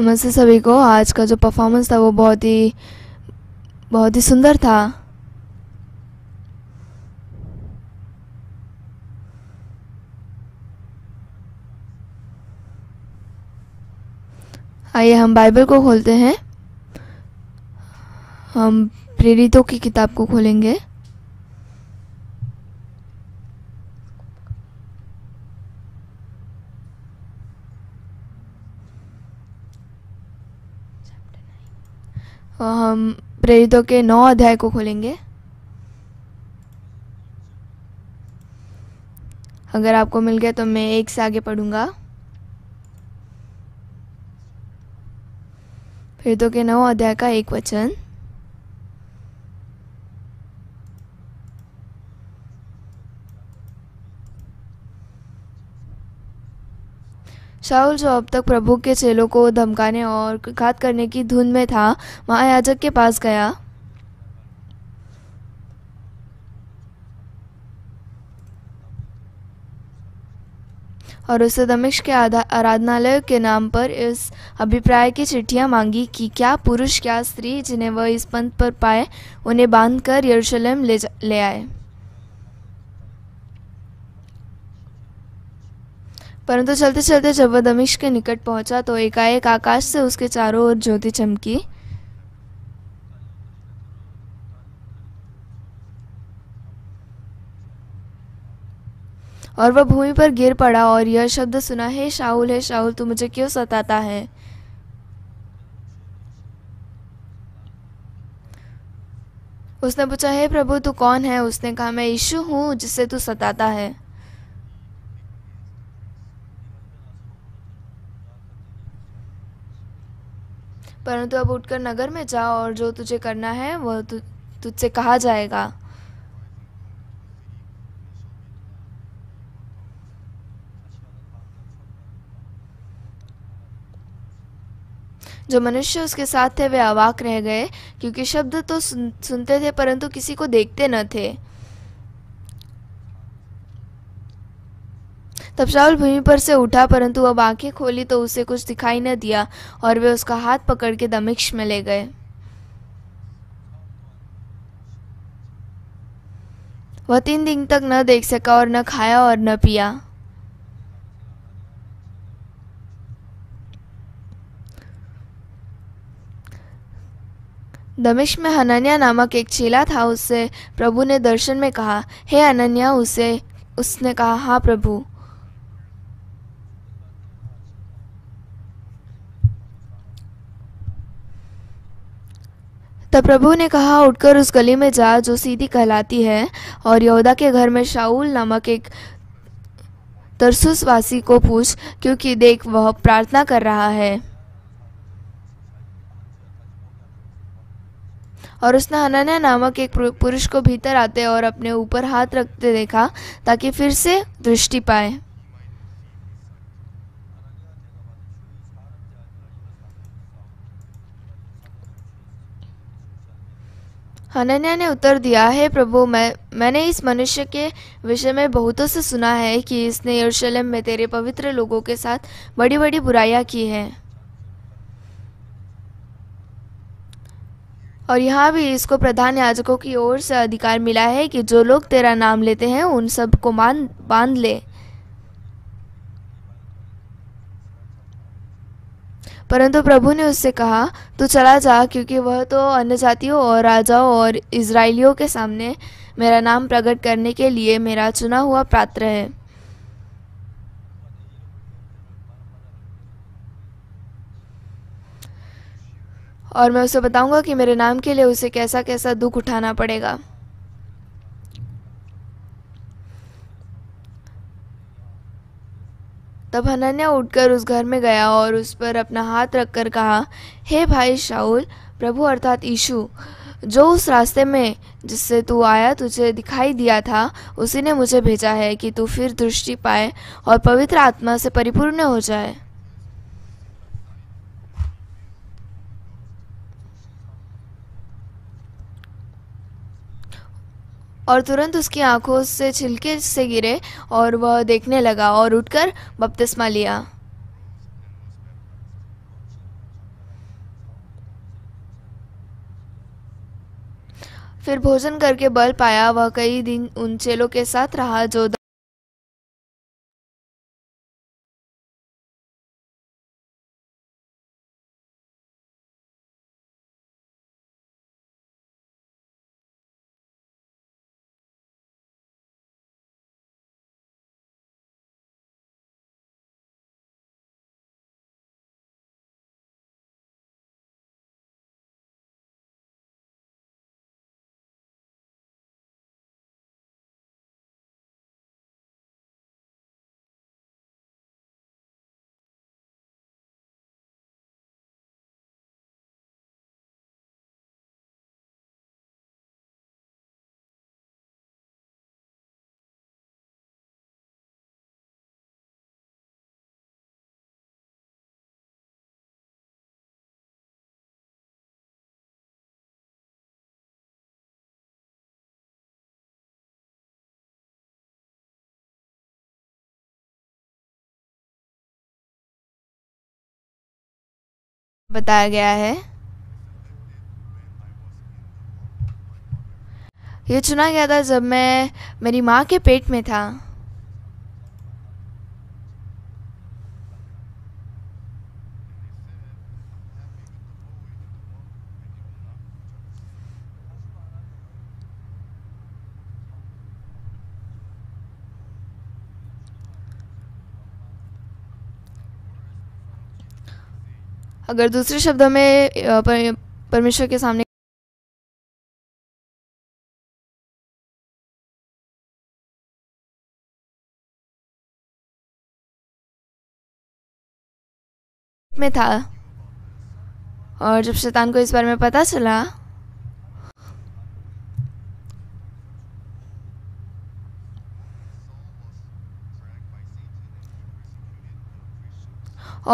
नमस्ते सभी को आज का जो परफॉर्मेंस था वो बहुत ही बहुत ही सुंदर था आइए हम बाइबल को खोलते हैं हम प्रेरितों की किताब को खोलेंगे हम प्रेरितों के नौ अध्याय को खोलेंगे अगर आपको मिल गया तो मैं एक से आगे पढ़ूंगा प्रेरितों के नौ अध्याय का एक वचन शाहुल जो अब तक प्रभु के चेलों को धमकाने और घात करने की धुन में था महायाजक के पास गया और उसे दमिश्क के आराधनालय के नाम पर इस अभिप्राय की चिट्ठियां मांगी कि क्या पुरुष क्या स्त्री जिन्हें वह इस पंथ पर पाए उन्हें बांधकर यरूशलेम ले ले आए परंतु चलते चलते जब वह दमिश के निकट पहुंचा तो एकाएक आकाश से उसके चारों ओर ज्योति चमकी और वह भूमि पर गिर पड़ा और यह शब्द सुना हे शाहुल है शाहुल तू मुझे क्यों सताता है उसने पूछा हे प्रभु तू कौन है उसने कहा मैं यीशु हूँ जिससे तू सताता है परंतु अब उठकर नगर में जाओ और जो तुझे करना है वह तु, तुझसे कहा जाएगा जो मनुष्य उसके साथ थे वे अवाक रह गए क्योंकि शब्द तो सुन, सुनते थे परंतु किसी को देखते न थे तब शाउल भूमि पर से उठा परंतु अब आंखें खोली तो उसे कुछ दिखाई न दिया और वे उसका हाथ पकड़ के दमिक्ष में ले गए वह तीन दिन तक न देख सका और न खाया और न पिया दमिश में हनन्या नामक एक चेला था उससे प्रभु ने दर्शन में कहा हे अनन्या उसे उसने कहा हाँ प्रभु तब प्रभु ने कहा उठकर उस गली में जा जो सीधी कहलाती है और यहूदा के घर में शाऊल नामक एक तरसुसवासी को पूछ क्योंकि देख वह प्रार्थना कर रहा है और उसने हनन्या नामक एक पुरुष को भीतर आते और अपने ऊपर हाथ रखते देखा ताकि फिर से दृष्टि पाए हनन्या ने उत्तर दिया है प्रभु मैं मैंने इस मनुष्य के विषय में बहुतों से सुना है कि इसने यरूशलेम में तेरे पवित्र लोगों के साथ बड़ी बड़ी बुराइयां की हैं और यहाँ भी इसको प्रधान याजकों की ओर से अधिकार मिला है कि जो लोग तेरा नाम लेते हैं उन सबको मान बांध ले परंतु प्रभु ने उससे कहा तू चला जा क्योंकि वह तो अन्य जातियों और राजाओं और इसराइलियों के सामने मेरा नाम प्रकट करने के लिए मेरा चुना हुआ पात्र है और मैं उसे बताऊंगा कि मेरे नाम के लिए उसे कैसा कैसा दुख उठाना पड़ेगा तब हनन्या उठकर उस घर में गया और उस पर अपना हाथ रखकर कहा हे hey भाई शाहुल प्रभु अर्थात यीशु जो उस रास्ते में जिससे तू आया तुझे दिखाई दिया था उसी ने मुझे भेजा है कि तू फिर दृष्टि पाए और पवित्र आत्मा से परिपूर्ण हो जाए और तुरंत उसकी आंखों से छिलके से गिरे और वह देखने लगा और उठकर बपतिस्मा लिया फिर भोजन करके बल पाया वह कई दिन उन चेलों के साथ रहा जो बताया गया है ये चुना गया था जब मैं मेरी माँ के पेट में था अगर दूसरे शब्दों में परमेश्वर के सामने में था और जब शैतान को इस बारे में पता चला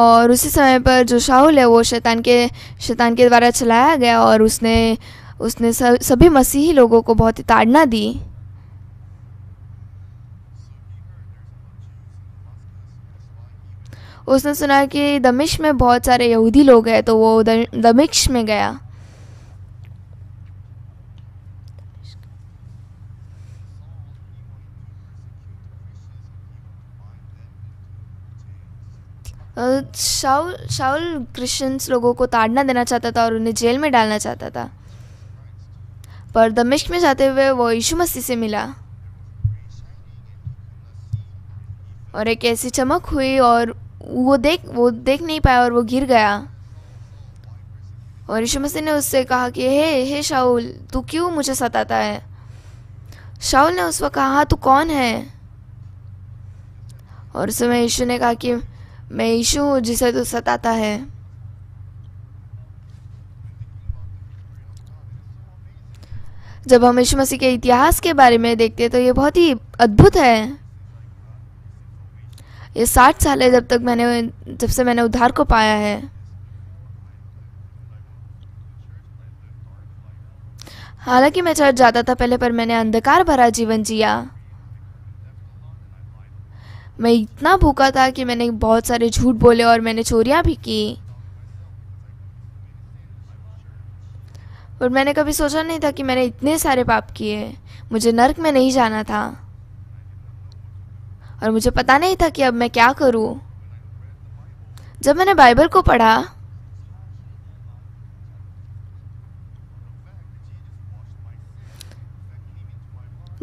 और उसी समय पर जो शाहुल है वो शैतान के शैतान के द्वारा चलाया गया और उसने उसने सभी मसीही लोगों को बहुत ही ताड़ना दी उसने सुना कि दमिश में बहुत सारे यहूदी लोग हैं तो वो दमिश में गया शाउल शाउल क्रिश्चियंस लोगों को ताड़ना देना चाहता था और उन्हें जेल में डालना चाहता था पर दमिश्क में जाते हुए वो यीशु मसीह से मिला और एक ऐसी चमक हुई और वो देख वो देख नहीं पाया और वो गिर गया और यीशु मसीह ने उससे कहा कि हे हे शाउल तू क्यों मुझे सताता है शाउल ने उस वक्त कहा हाँ, तू कौन है और उस समय यीशु ने कहा कि मैं यीशु हूँ जिसे तू सताता है जब हम यीशु मसीह के इतिहास के बारे में देखते हैं तो ये बहुत ही अद्भुत है ये साठ साल है जब तक मैंने जब से मैंने उद्धार को पाया है हालांकि मैं चर्च जाता था पहले पर मैंने अंधकार भरा जीवन जिया मैं इतना भूखा था कि मैंने बहुत सारे झूठ बोले और मैंने चोरियाँ भी की और मैंने कभी सोचा नहीं था कि मैंने इतने सारे पाप किए मुझे नर्क में नहीं जाना था और मुझे पता नहीं था कि अब मैं क्या करूं जब मैंने बाइबल को पढ़ा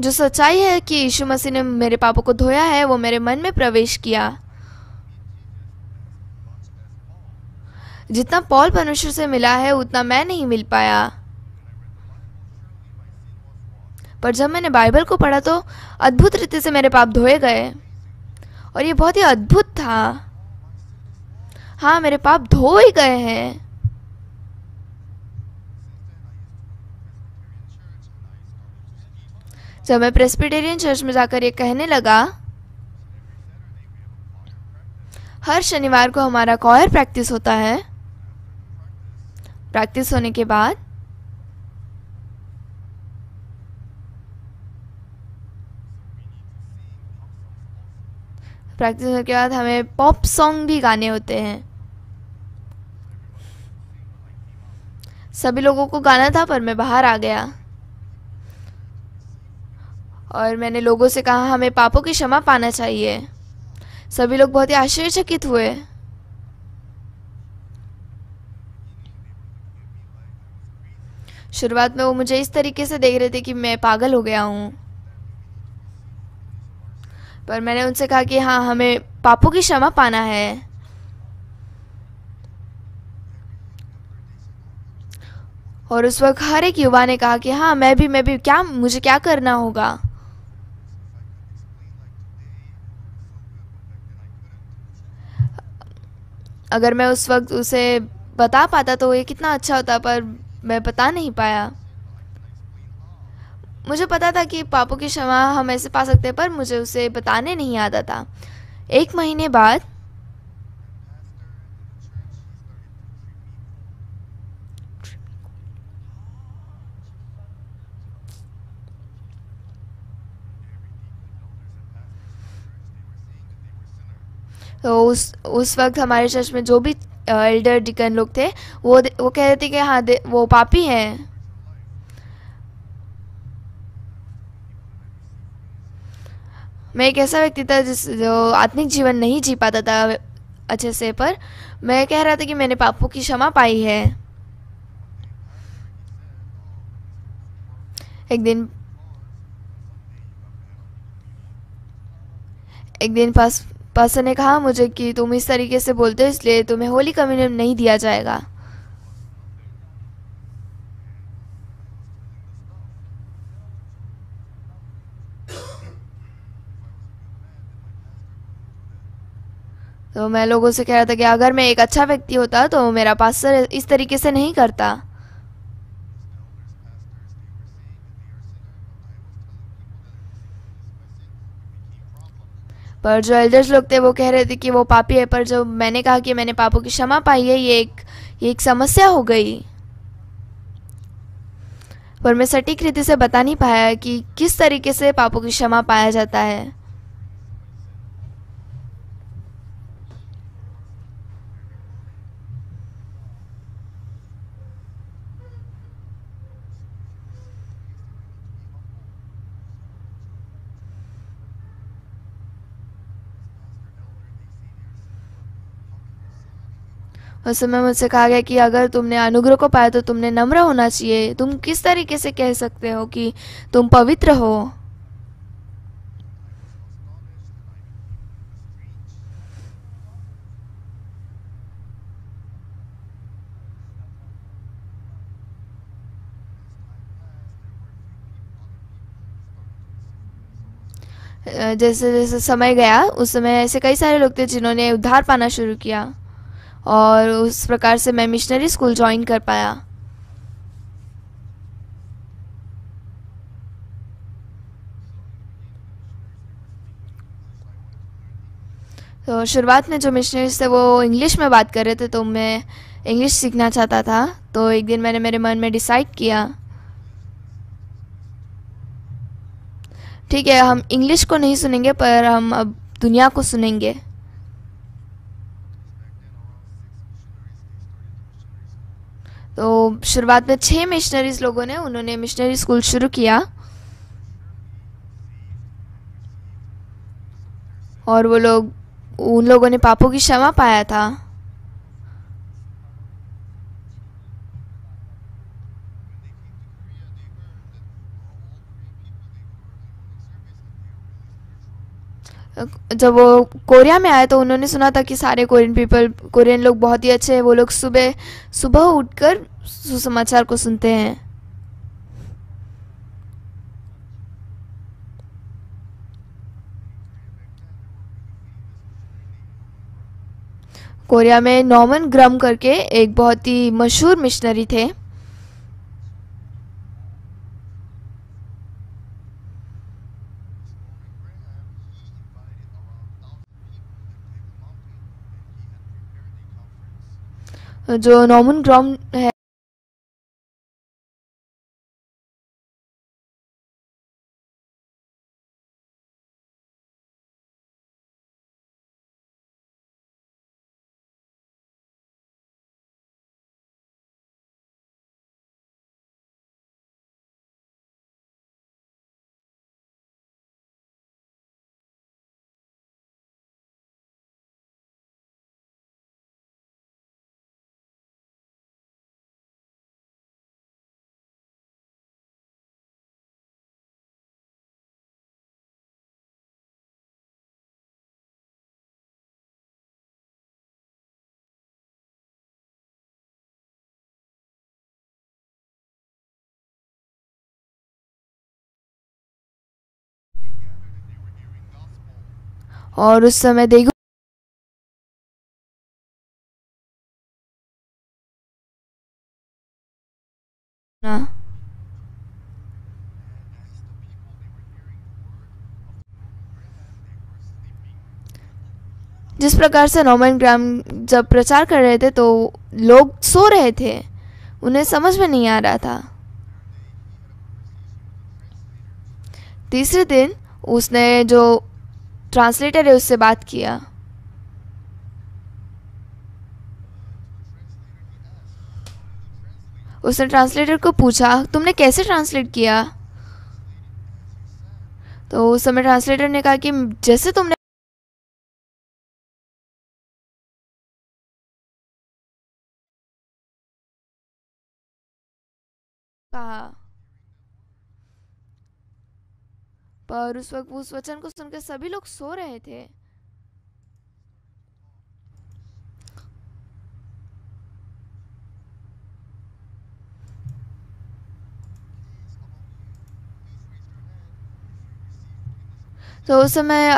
जो सच्चाई है कि यीशु मसीह ने मेरे पापों को धोया है वो मेरे मन में प्रवेश किया जितना पॉल परमेश्वर से मिला है उतना मैं नहीं मिल पाया पर जब मैंने बाइबल को पढ़ा तो अद्भुत रीति से मेरे पाप धोए गए और ये बहुत ही अद्भुत था हाँ मेरे पाप धो ही गए हैं जब मैं प्रेस्पिटेरियन चर्च में जाकर ये कहने लगा हर शनिवार को हमारा कॉयर प्रैक्टिस होता है प्रैक्टिस होने के बाद प्रैक्टिस होने के बाद हमें पॉप सॉन्ग भी गाने होते हैं सभी लोगों को गाना था पर मैं बाहर आ गया और मैंने लोगों से कहा हमें पापों की क्षमा पाना चाहिए सभी लोग बहुत ही आश्चर्यचकित हुए शुरुआत में वो मुझे इस तरीके से देख रहे थे कि मैं पागल हो गया हूँ पर मैंने उनसे कहा कि हाँ हमें पापों की क्षमा पाना है और उस वक्त हर एक युवा ने कहा कि हाँ मैं भी मैं भी क्या मुझे क्या करना होगा अगर मैं उस वक्त उसे बता पाता तो ये कितना अच्छा होता पर मैं बता नहीं पाया मुझे पता था कि पापू की क्षमा हम ऐसे पा सकते पर मुझे उसे बताने नहीं आता था एक महीने बाद तो उस उस वक्त हमारे चर्च में जो भी एल्डर डिकन लोग थे वो वो कह रहे थे कि हाँ वो पापी हैं मैं एक ऐसा व्यक्ति था जिस जो आत्मिक जीवन नहीं जी पाता था अच्छे से पर मैं कह रहा था कि मैंने पापों की क्षमा पाई है एक दिन एक दिन पास पासर ने कहा मुझे कि तुम इस तरीके से बोलते हो इसलिए तुम्हें होली कम्युनियन नहीं दिया जाएगा तो मैं लोगों से कह रहा था कि अगर मैं एक अच्छा व्यक्ति होता तो मेरा पास्टर इस तरीके से नहीं करता पर जो एल्डर्स लोग थे वो कह रहे थे कि वो पापी है पर जो मैंने कहा कि मैंने पापों की क्षमा पाई है ये एक ये एक समस्या हो गई पर मैं सटीक रीति से बता नहीं पाया कि किस तरीके से पापों की क्षमा पाया जाता है उस समय मुझसे कहा गया कि अगर तुमने अनुग्रह को पाया तो तुमने नम्र होना चाहिए तुम किस तरीके से कह सकते हो कि तुम पवित्र हो जैसे जैसे समय गया उस समय ऐसे कई सारे लोग थे जिन्होंने उद्धार पाना शुरू किया और उस प्रकार से मैं मिशनरी स्कूल ज्वाइन कर पाया तो शुरुआत में जो मिशनरीज थे वो इंग्लिश में बात कर रहे थे तो मैं इंग्लिश सीखना चाहता था तो एक दिन मैंने मेरे मन में डिसाइड किया ठीक है हम इंग्लिश को नहीं सुनेंगे पर हम अब दुनिया को सुनेंगे तो शुरुआत में छः मिशनरीज लोगों ने उन्होंने मिशनरी स्कूल शुरू किया और वो लोग उन लोगों ने पापों की क्षमा पाया था जब वो कोरिया में आए तो उन्होंने सुना था कि सारे कोरियन पीपल कोरियन लोग बहुत ही अच्छे हैं वो लोग सुबह सुबह उठकर सुसमाचार को सुनते हैं कोरिया में नॉमन ग्रम करके एक बहुत ही मशहूर मिशनरी थे जो नॉमन ग्राम है और उस समय देखो जिस प्रकार से रोमन ग्राम जब प्रचार कर रहे थे तो लोग सो रहे थे उन्हें समझ में नहीं आ रहा था तीसरे दिन उसने जो ट्रांसलेटर है उससे बात किया उसने ट्रांसलेटर को पूछा तुमने कैसे ट्रांसलेट किया तो उस समय ट्रांसलेटर ने कहा कि जैसे तुमने पर उस वक्त उस वचन को सुनकर सभी लोग सो रहे थे तो उस समय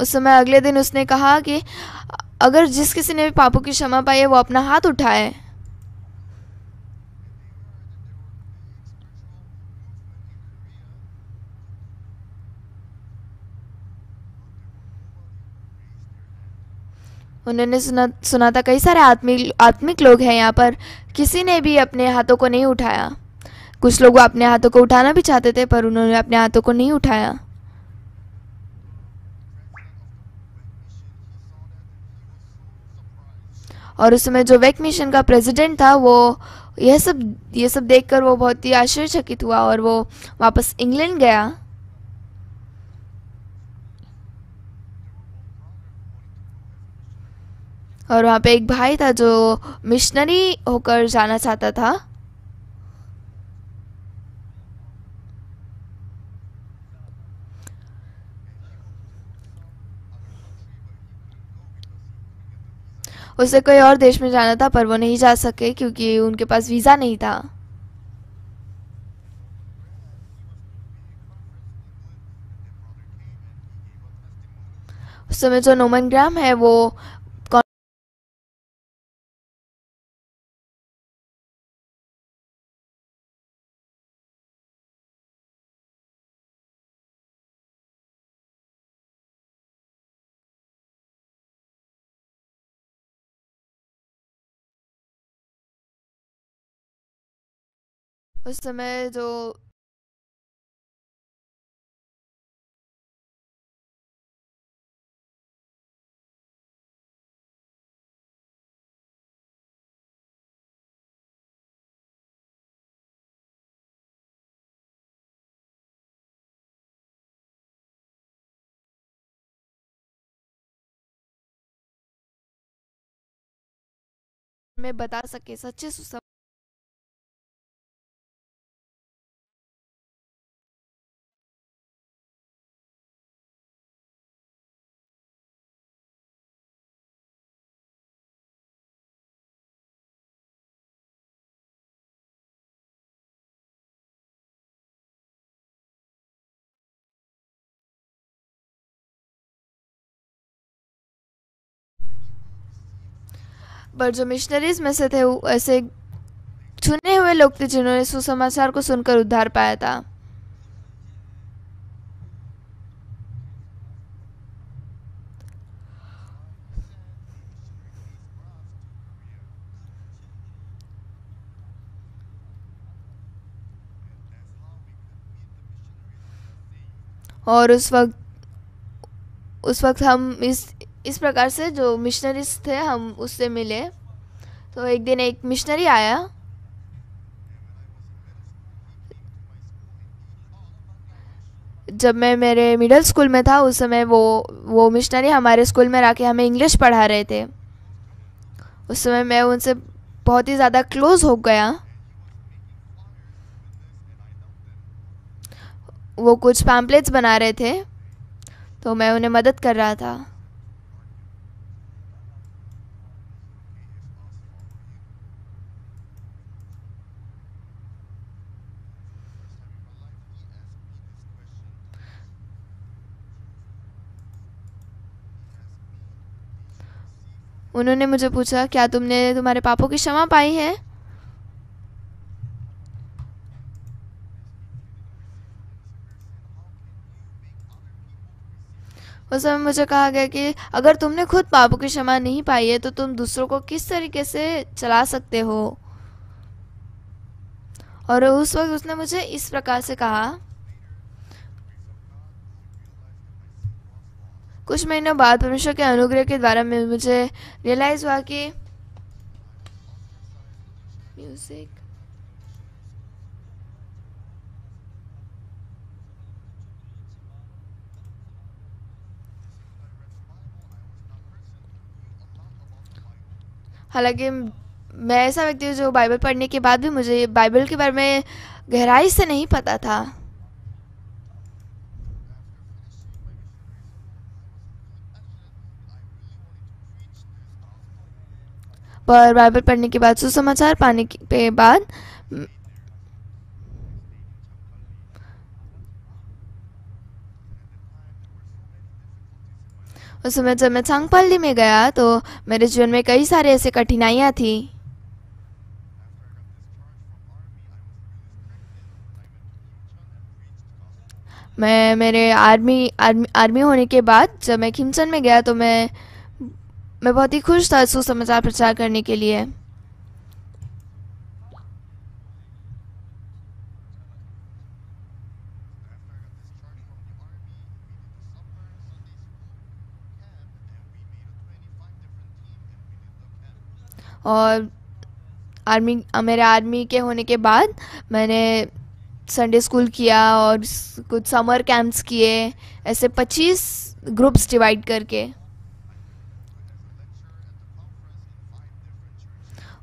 उस समय अगले दिन उसने कहा कि अगर जिस किसी ने भी पापों की क्षमा पाई है वो अपना हाथ उठाए उन्होंने सुना सुना था कई सारे आत्मिक आत्मिक लोग हैं यहाँ पर किसी ने भी अपने हाथों को नहीं उठाया कुछ लोग अपने हाथों को उठाना भी चाहते थे पर उन्होंने अपने हाथों को नहीं उठाया और उस समय जो वेक मिशन का प्रेसिडेंट था वो यह सब यह सब देखकर वो बहुत ही आश्चर्यचकित हुआ और वो वापस इंग्लैंड गया और वहाँ पे एक भाई था जो मिशनरी होकर जाना चाहता था उसे कोई और देश में जाना था पर वो नहीं जा सके क्योंकि उनके पास वीज़ा नहीं था उस समय जो नोमन ग्राम है वो उस समय जो मैं बता सके सच्चे सुसम पर जो मिशनरीज में से थे वो ऐसे चुने हुए लोग थे जिन्होंने सुसमाचार को सुनकर उद्धार पाया था और उस वक्त उस वक्त हम इस इस प्रकार से जो मिशनरीज थे हम उससे मिले तो एक दिन एक मिशनरी आया जब मैं मेरे मिडिल स्कूल में था उस समय वो वो मिशनरी हमारे स्कूल में आके हमें इंग्लिश पढ़ा रहे थे उस समय मैं उनसे बहुत ही ज़्यादा क्लोज़ हो गया वो कुछ पैम्पलेट्स बना रहे थे तो मैं उन्हें मदद कर रहा था उन्होंने मुझे पूछा क्या तुमने तुम्हारे पापों की क्षमा पाई है उस समय मुझे कहा गया कि अगर तुमने खुद पापों की क्षमा नहीं पाई है तो तुम दूसरों को किस तरीके से चला सकते हो और उस वक्त उसने मुझे इस प्रकार से कहा कुछ महीनों बाद परमेश्वर के अनुग्रह के द्वारा मुझे रियलाइज़ हुआ कि म्यूज़िक हालांकि मैं ऐसा व्यक्ति हूँ जो बाइबल पढ़ने के बाद भी मुझे बाइबल के बारे में गहराई से नहीं पता था पर बाइबल पढ़ने के बाद सुसमाचार पाने के बाद उस समय जब मैं चांगपाली में गया तो मेरे जीवन में कई सारे ऐसे कठिनाइयाँ थी मैं मेरे आर्मी आर्मी आर्मी होने के बाद जब मैं खिमचन में गया तो मैं मैं बहुत ही खुश था सुसमाचार प्रचार करने के लिए और आर्मी मेरे आर्मी के होने के बाद मैंने संडे स्कूल किया और कुछ समर कैंप्स किए ऐसे 25 ग्रुप्स डिवाइड करके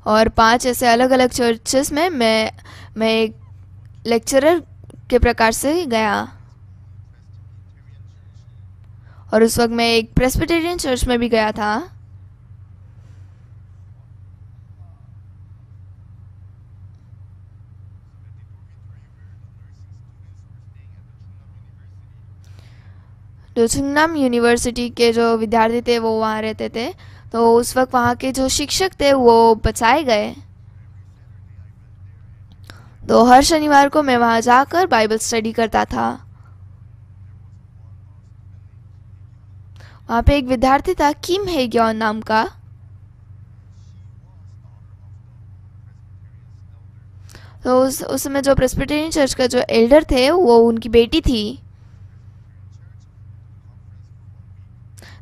और पांच ऐसे अलग अलग चर्चेस में मैं मैं एक लेक्चरर के प्रकार से गया और उस वक्त मैं एक प्रेस्पिटेरियन चर्च में भी गया था जो सुन्नाम यूनिवर्सिटी के जो विद्यार्थी थे वो वहाँ रहते थे तो उस वक्त वहाँ के जो शिक्षक थे वो बचाए गए तो हर शनिवार को मैं वहाँ जाकर बाइबल स्टडी करता था वहाँ पे एक विद्यार्थी था किम है हेग्योन नाम का तो उस उस समय जो प्रेस्बिटेरियन चर्च का जो एल्डर थे वो उनकी बेटी थी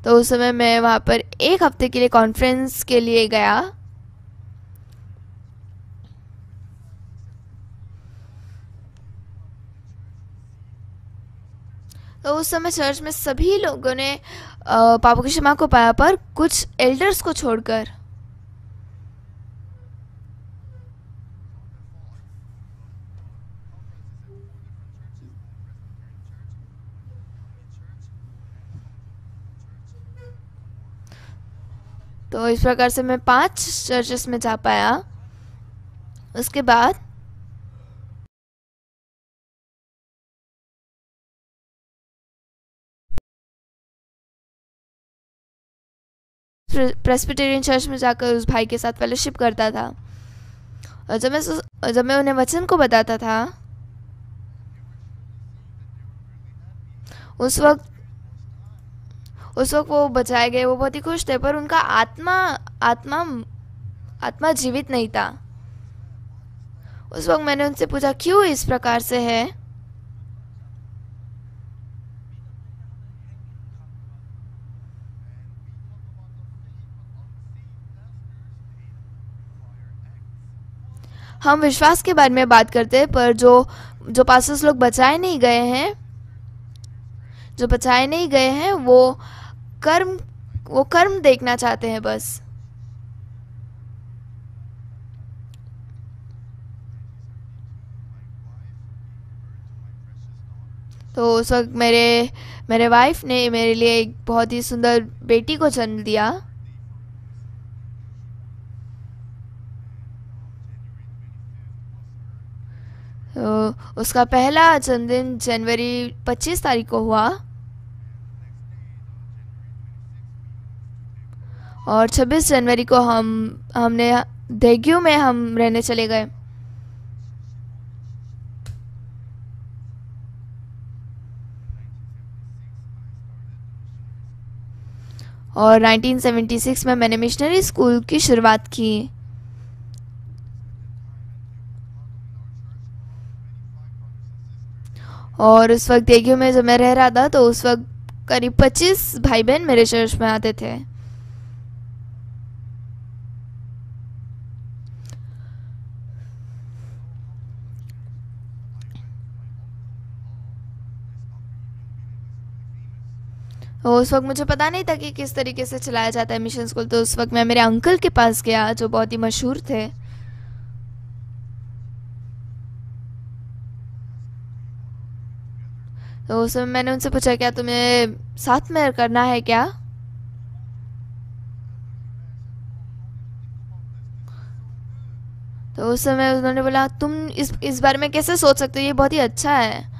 तो उस समय मैं वहाँ पर एक हफ्ते के लिए कॉन्फ्रेंस के लिए गया तो उस समय चर्च में सभी लोगों ने पापा की क्षमा को पाया पर कुछ एल्डर्स को छोड़कर तो इस प्रकार से मैं पांच चर्चेस में जा पाया उसके बाद प्रेस्बिटेरियन चर्च में जाकर उस भाई के साथ फेलोशिप करता था और जब मैं जब मैं उन्हें वचन को बताता था उस वक्त उस वक्त वो बचाए गए वो बहुत ही खुश थे पर उनका आत्मा आत्मा आत्मा जीवित नहीं था उस वक्त मैंने उनसे पूछा क्यों इस प्रकार से है हम विश्वास के बारे में बात करते हैं पर जो जो पास लोग बचाए नहीं गए हैं जो बचाए नहीं गए हैं वो कर्म वो कर्म देखना चाहते हैं बस तो उस वक्त मेरे मेरे वाइफ ने मेरे लिए एक बहुत ही सुंदर बेटी को जन्म दिया तो उसका पहला जन्मदिन जनवरी 25 तारीख को हुआ और 26 जनवरी को हम हमने देग्यू में हम रहने चले गए और 1976 में मैंने मिशनरी स्कूल की शुरुआत की और उस वक्त देगियों में जब मैं रह रहा था तो उस वक्त करीब 25 भाई बहन मेरे चर्च में आते थे उस वक्त मुझे पता नहीं था कि किस तरीके से चलाया जाता है मिशन स्कूल तो उस वक्त मैं मेरे अंकल के पास गया जो बहुत ही मशहूर थे तो उस समय मैंने उनसे पूछा क्या तुम्हें साथ में करना है क्या तो उस समय उन्होंने बोला तुम इस इस बारे में कैसे सोच सकते हो ये बहुत ही अच्छा है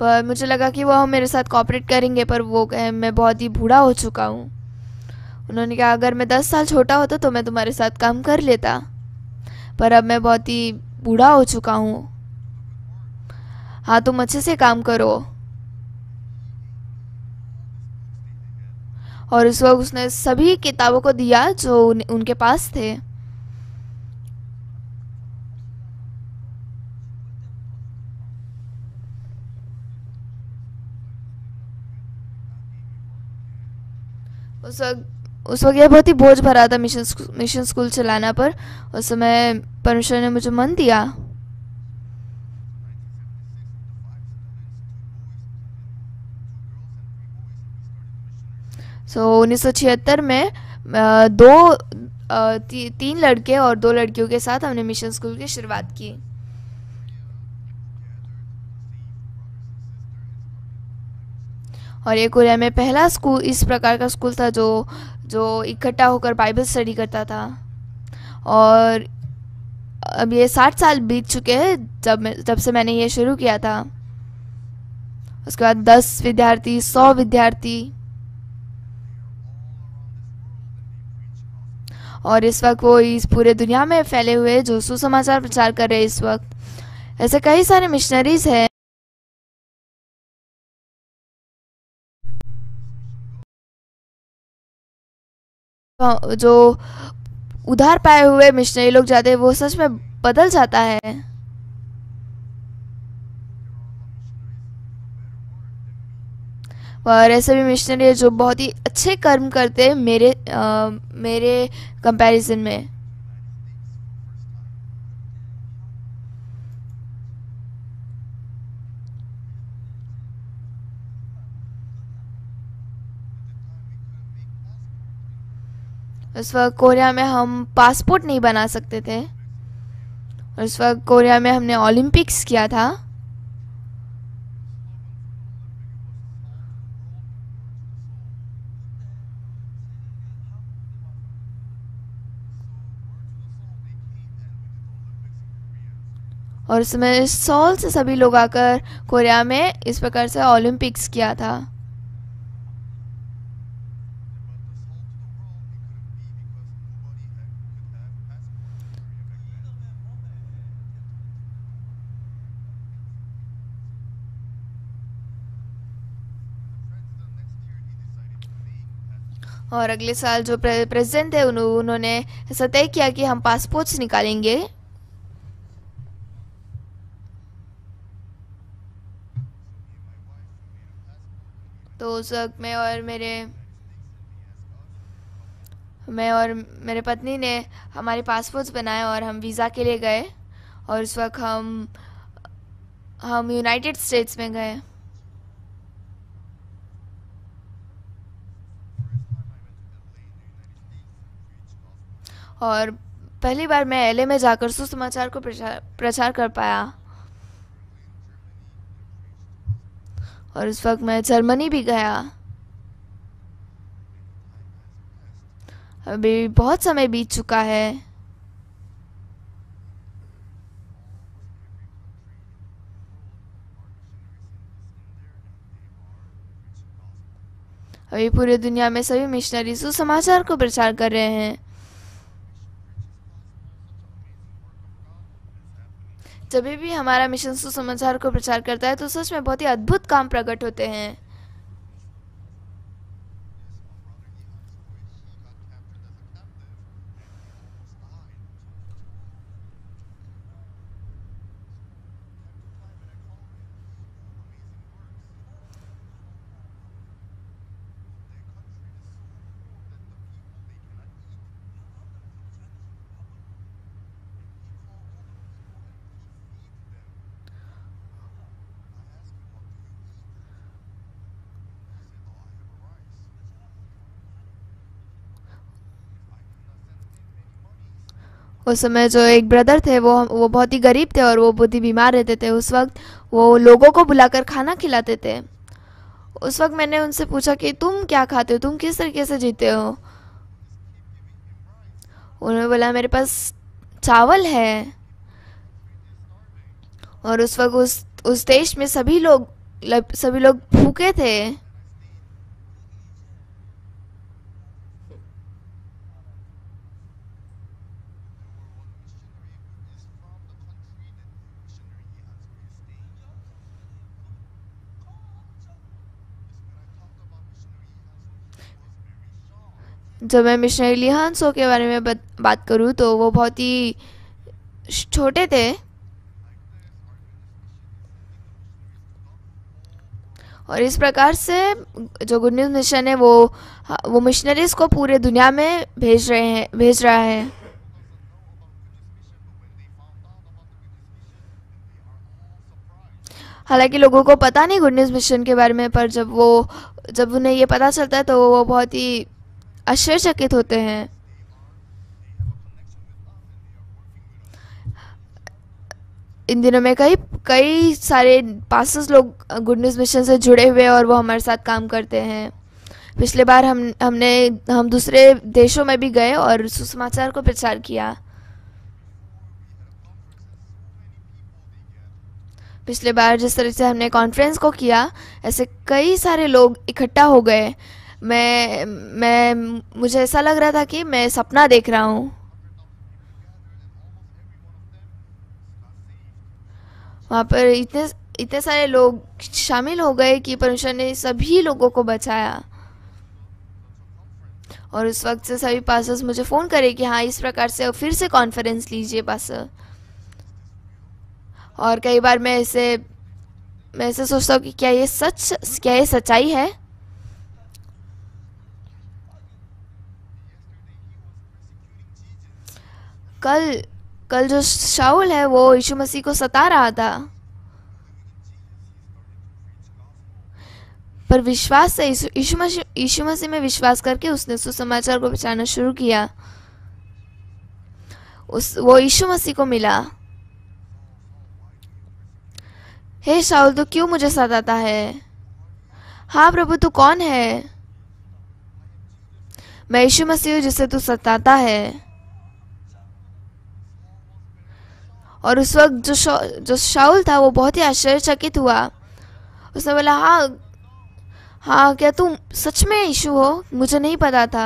पर मुझे लगा कि वह मेरे साथ कॉपरेट करेंगे पर वो कहे मैं बहुत ही बूढ़ा हो चुका हूँ उन्होंने कहा अगर मैं दस साल छोटा होता तो मैं तुम्हारे साथ काम कर लेता पर अब मैं बहुत ही बूढ़ा हो चुका हूँ हाँ तुम अच्छे से काम करो और उस वक्त उसने सभी किताबों को दिया जो उनके पास थे उस वक्त उस वक्त यह बहुत ही बोझ भरा था मिशन मिशन स्कूल चलाना पर उस समय परमेश्वर ने मुझे मन दिया सो so, उन्नीस में दो ती, तीन लड़के और दो लड़कियों के साथ हमने मिशन स्कूल की शुरुआत की और ये कोरिया में पहला स्कूल इस प्रकार का स्कूल था जो जो इकट्ठा होकर बाइबल स्टडी करता था और अब ये साठ साल बीत चुके हैं जब जब से मैंने ये शुरू किया था उसके बाद दस विद्यार्थी सौ विद्यार्थी और इस वक्त वो इस पूरे दुनिया में फैले हुए जो सुसमाचार प्रचार कर रहे हैं इस वक्त ऐसे कई सारे मिशनरीज हैं जो उधार पाए हुए मिशनरी लोग जाते हैं वो सच में बदल जाता है और ऐसे भी मिशनरी है जो बहुत ही अच्छे कर्म करते हैं मेरे आ, मेरे कंपैरिजन में उस वक्त कोरिया में हम पासपोर्ट नहीं बना सकते थे उस वक्त कोरिया में हमने ओलंपिक्स किया था और उसमें सॉल से सभी लोग आकर कोरिया में इस प्रकार से ओलंपिक्स किया था और अगले साल जो प्रेसिडेंट है उन्होंने ऐसा तय किया कि हम पासपोर्ट्स निकालेंगे तो उस वक्त मैं और मेरे मैं और मेरे पत्नी ने हमारे पासपोर्ट्स बनाए और हम वीज़ा के लिए गए और उस वक्त हम हम यूनाइटेड स्टेट्स में गए और पहली बार मैं एल में जाकर सुसमाचार को प्रचार प्रचार कर पाया और उस वक्त मैं जर्मनी भी गया अभी बहुत समय बीत चुका है अभी पूरी दुनिया में सभी मिशनरी सुसमाचार को प्रचार कर रहे हैं जब भी हमारा मिशन सुसमाचार को प्रचार करता है तो सच में बहुत ही अद्भुत काम प्रकट होते हैं उस समय जो एक ब्रदर थे वो वो बहुत ही गरीब थे और वो बहुत ही बीमार रहते थे उस वक्त वो लोगों को बुलाकर खाना खिलाते थे उस वक्त मैंने उनसे पूछा कि तुम क्या खाते हो तुम किस तरीके से जीते हो उन्होंने बोला मेरे पास चावल है और उस वक्त उस उस देश में सभी लोग सभी लोग भूखे थे जब मैं मिशनरी लिहानसो के बारे में बात करूँ तो वो बहुत ही छोटे थे और इस प्रकार से जो गुड न्यूज़ मिशन है वो हाँ, वो मिशनरीज को पूरे दुनिया में भेज रहे हैं भेज रहा है हालांकि लोगों को पता नहीं गुड न्यूज़ मिशन के बारे में पर जब वो जब उन्हें ये पता चलता है तो वो बहुत ही आश्चर्यचकित होते हैं इन दिनों में कई कई सारे पास लोग गुड न्यूज़ मिशन से जुड़े हुए और वो हमारे साथ काम करते हैं पिछले बार हम हमने हम दूसरे देशों में भी गए और सुसमाचार को प्रचार किया पिछले बार जिस तरह से हमने कॉन्फ्रेंस को किया ऐसे कई सारे लोग इकट्ठा हो गए मैं मैं मुझे ऐसा लग रहा था कि मैं सपना देख रहा हूँ वहाँ पर इतने इतने सारे लोग शामिल हो गए कि परमेश्वर ने सभी लोगों को बचाया और उस वक्त से सभी पासर्स मुझे फ़ोन करे कि हाँ इस प्रकार से फिर से कॉन्फ्रेंस लीजिए पास और कई बार मैं ऐसे मैं ऐसे सोचता हूँ कि क्या ये सच क्या ये सच्चाई है कल कल जो शाउल है वो यीशु मसीह को सता रहा था पर विश्वास से यीशु मसीह यीशु मसीह में विश्वास करके उसने सुसमाचार को बचाना शुरू किया उस वो यीशु मसीह को मिला हे hey, शाउल तू क्यों मुझे सताता है हाँ प्रभु तू कौन है मैं यीशु मसीह हूँ जिसे तू सताता है और उस वक्त जो शौ, जो शाउल था वो बहुत ही आश्चर्यचकित हुआ उसने बोला हाँ हाँ क्या तुम सच में यीशु हो मुझे नहीं पता था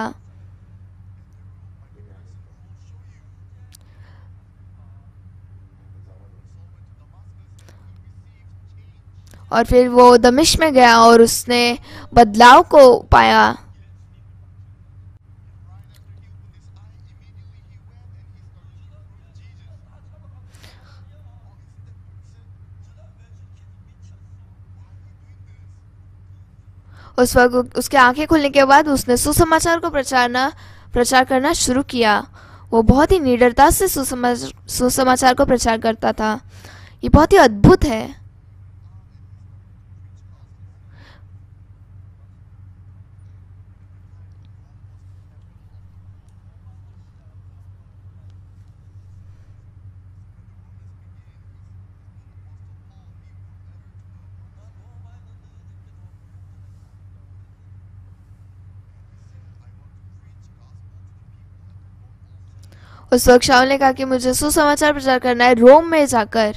और फिर वो दमिश में गया और उसने बदलाव को पाया उस वक्त उसके आंखें खुलने के बाद उसने सुसमाचार को प्रचारना प्रचार करना शुरू किया वो बहुत ही निडरता से सुसमाचार सुसमाचार को प्रचार करता था ये बहुत ही अद्भुत है उस वक्त शाहुल ने कहा कि मुझे सुसमाचार प्रचार करना है रोम में जाकर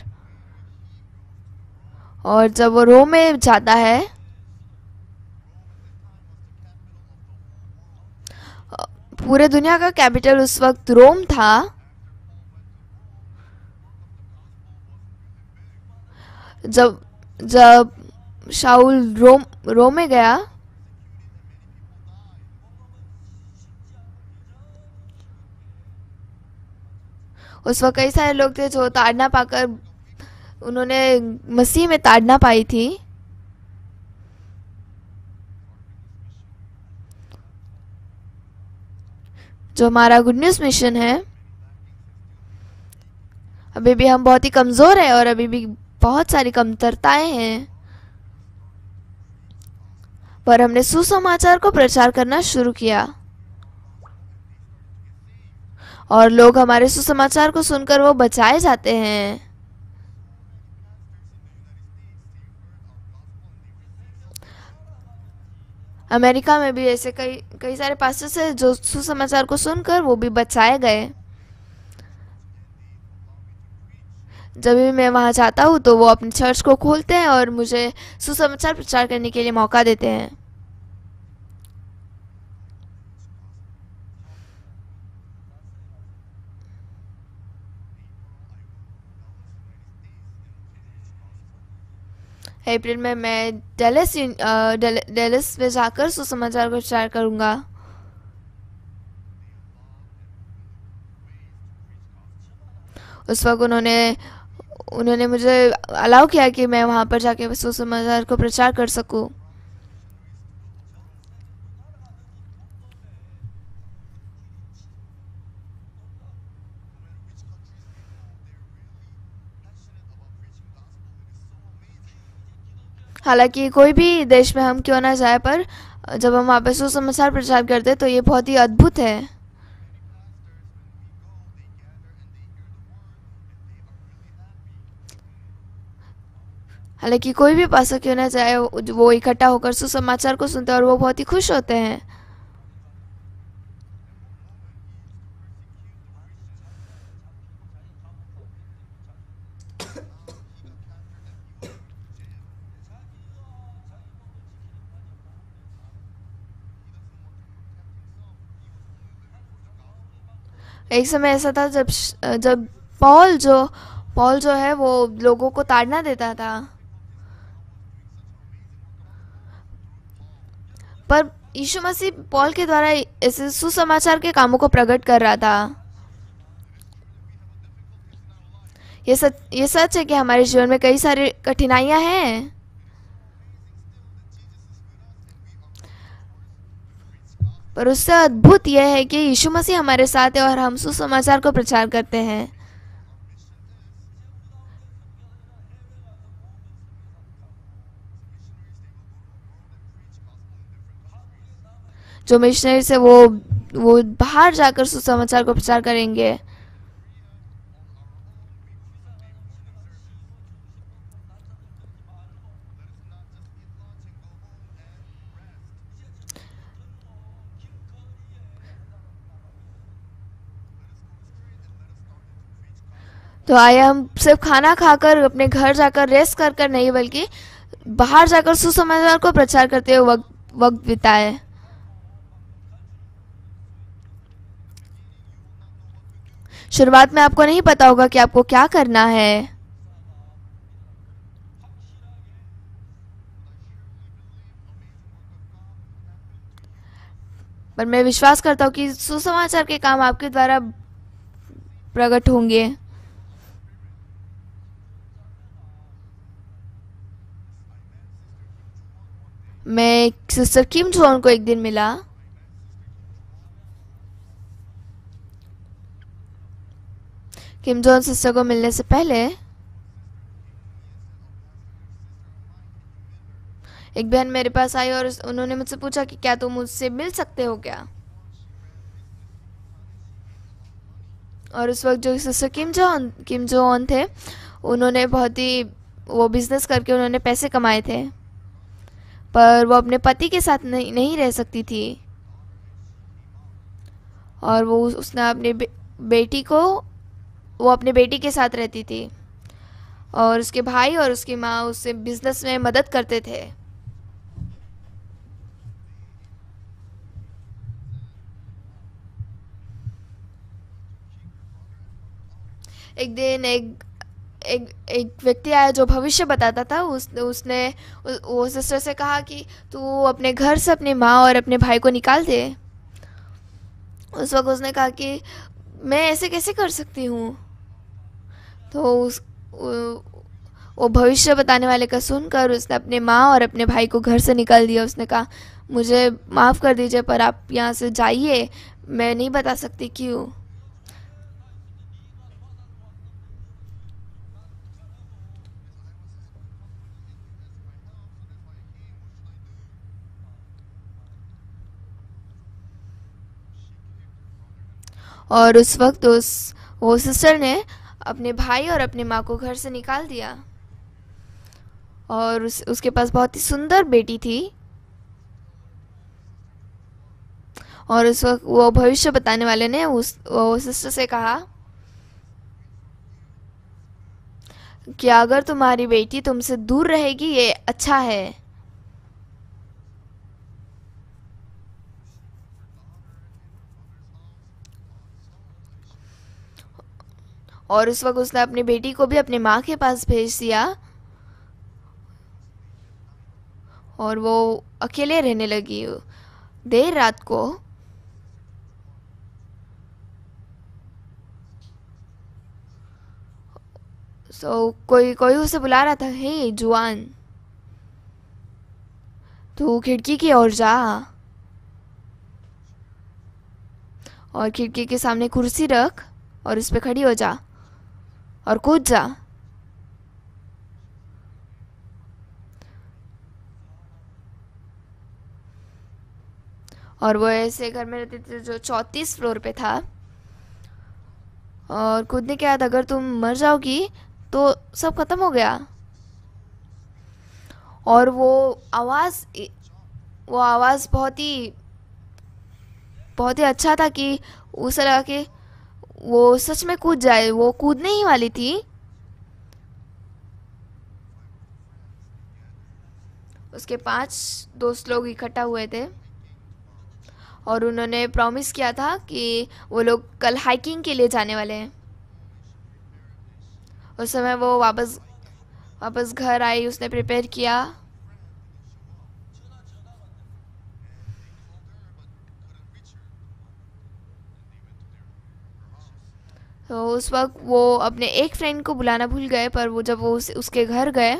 और जब वो रोम में जाता है पूरे दुनिया का कैपिटल उस वक्त रोम था जब जब शाहुल रोम रोम में गया उस वक्त कई सारे लोग थे जो ताड़ना पाकर उन्होंने मसीह में ताड़ना पाई थी जो हमारा गुड न्यूज़ मिशन है अभी भी हम बहुत ही कमज़ोर हैं और अभी भी बहुत सारी कमतरताएं हैं पर हमने सुसमाचार को प्रचार करना शुरू किया और लोग हमारे सुसमाचार को सुनकर वो बचाए जाते हैं अमेरिका में भी ऐसे कई कई सारे पास्टर्स हैं जो सुसमाचार को सुनकर वो भी बचाए गए जब भी मैं वहाँ जाता हूँ तो वो अपने चर्च को खोलते हैं और मुझे सुसमाचार प्रचार करने के लिए मौका देते हैं अप्रैल में मैं डेलिस डेलिस uh, में जाकर सुसमाचार को प्रचार करूँगा उस वक्त उन्होंने उन्होंने मुझे अलाउ किया कि मैं वहाँ पर जाके सुसमाचार को प्रचार कर सकूँ हालांकि कोई भी देश में हम क्यों ना जाए पर जब हम वहाँ पर सुसमाचार प्रचार करते तो ये बहुत ही अद्भुत है हालांकि कोई भी पासा क्यों ना जाए वो इकट्ठा होकर सुसमाचार को सुनते हैं और वो बहुत ही खुश होते हैं एक समय ऐसा था जब जब पॉल जो पॉल जो है वो लोगों को ताड़ना देता था पर यीशु मसीह पॉल के द्वारा ऐसे सुसमाचार के कामों को प्रकट कर रहा था ये सच ये सच है कि हमारे जीवन में कई सारी कठिनाइयां हैं पर उससे अद्भुत यह है कि यीशु मसीह हमारे साथ है और हम सुसमाचार को प्रचार करते हैं जो मिशनरी से वो वो बाहर जाकर सुसमाचार को प्रचार करेंगे तो आइए हम सिर्फ खाना खाकर अपने घर जाकर रेस्ट कर कर नहीं बल्कि बाहर जाकर सुसमाचार को प्रचार करते हुए वक्त वक्त बिताए शुरुआत में आपको नहीं पता होगा कि आपको क्या करना है पर मैं विश्वास करता हूं कि सुसमाचार के काम आपके द्वारा प्रकट होंगे मैं सिस्टर किम जोन को एक दिन मिला किम जोन सिस्टर को मिलने से पहले एक बहन मेरे पास आई और उन्होंने मुझसे पूछा कि क्या तुम मुझसे मिल सकते हो क्या और उस वक्त जो sister Kim Joan Kim Joan थे उन्होंने बहुत ही वो बिज़नेस करके उन्होंने पैसे कमाए थे पर वो अपने पति के साथ नहीं नहीं रह सकती थी और वो उसने अपने बे, बेटी को वो अपने बेटी के साथ रहती थी और उसके भाई और उसकी माँ उससे बिजनेस में मदद करते थे एक दिन एक एक एक व्यक्ति आया जो भविष्य बताता था उस उसने उ, वो सिस्टर से कहा कि तू अपने घर से अपनी माँ और अपने भाई को निकाल दे उस वक्त उसने कहा कि मैं ऐसे कैसे कर सकती हूँ तो उस वो भविष्य बताने वाले का सुनकर उसने अपने माँ और अपने भाई को घर से निकाल दिया उसने कहा मुझे माफ़ कर दीजिए पर आप यहाँ से जाइए मैं नहीं बता सकती क्यों और उस वक्त उस वो सिस्टर ने अपने भाई और अपने माँ को घर से निकाल दिया और उस उसके पास बहुत ही सुंदर बेटी थी और उस वक्त वो भविष्य बताने वाले ने उस वो सिस्टर से कहा कि अगर तुम्हारी बेटी तुमसे दूर रहेगी ये अच्छा है और उस वक्त उसने अपनी बेटी को भी अपनी माँ के पास भेज दिया और वो अकेले रहने लगी देर रात को सो so, कोई कोई उसे बुला रहा था हे जुआन तू खिड़की की ओर जा और खिड़की के सामने कुर्सी रख और उस पर खड़ी हो जा और कूद जा और वो ऐसे घर में रहते थे जो चौंतीस फ्लोर पे था और कूदने के बाद अगर तुम मर जाओगी तो सब खत्म हो गया और वो आवाज़ वो आवाज़ बहुत ही बहुत ही अच्छा था कि उसे लगा कि वो सच में कूद जाए वो कूदने ही वाली थी उसके पांच दोस्त लोग इकट्ठा हुए थे और उन्होंने प्रॉमिस किया था कि वो लोग कल हाइकिंग के लिए जाने वाले हैं उस समय वो वापस वापस घर आई उसने प्रिपेयर किया तो उस वक्त वो अपने एक फ्रेंड को बुलाना भूल गए पर वो जब वो उस, उसके घर गए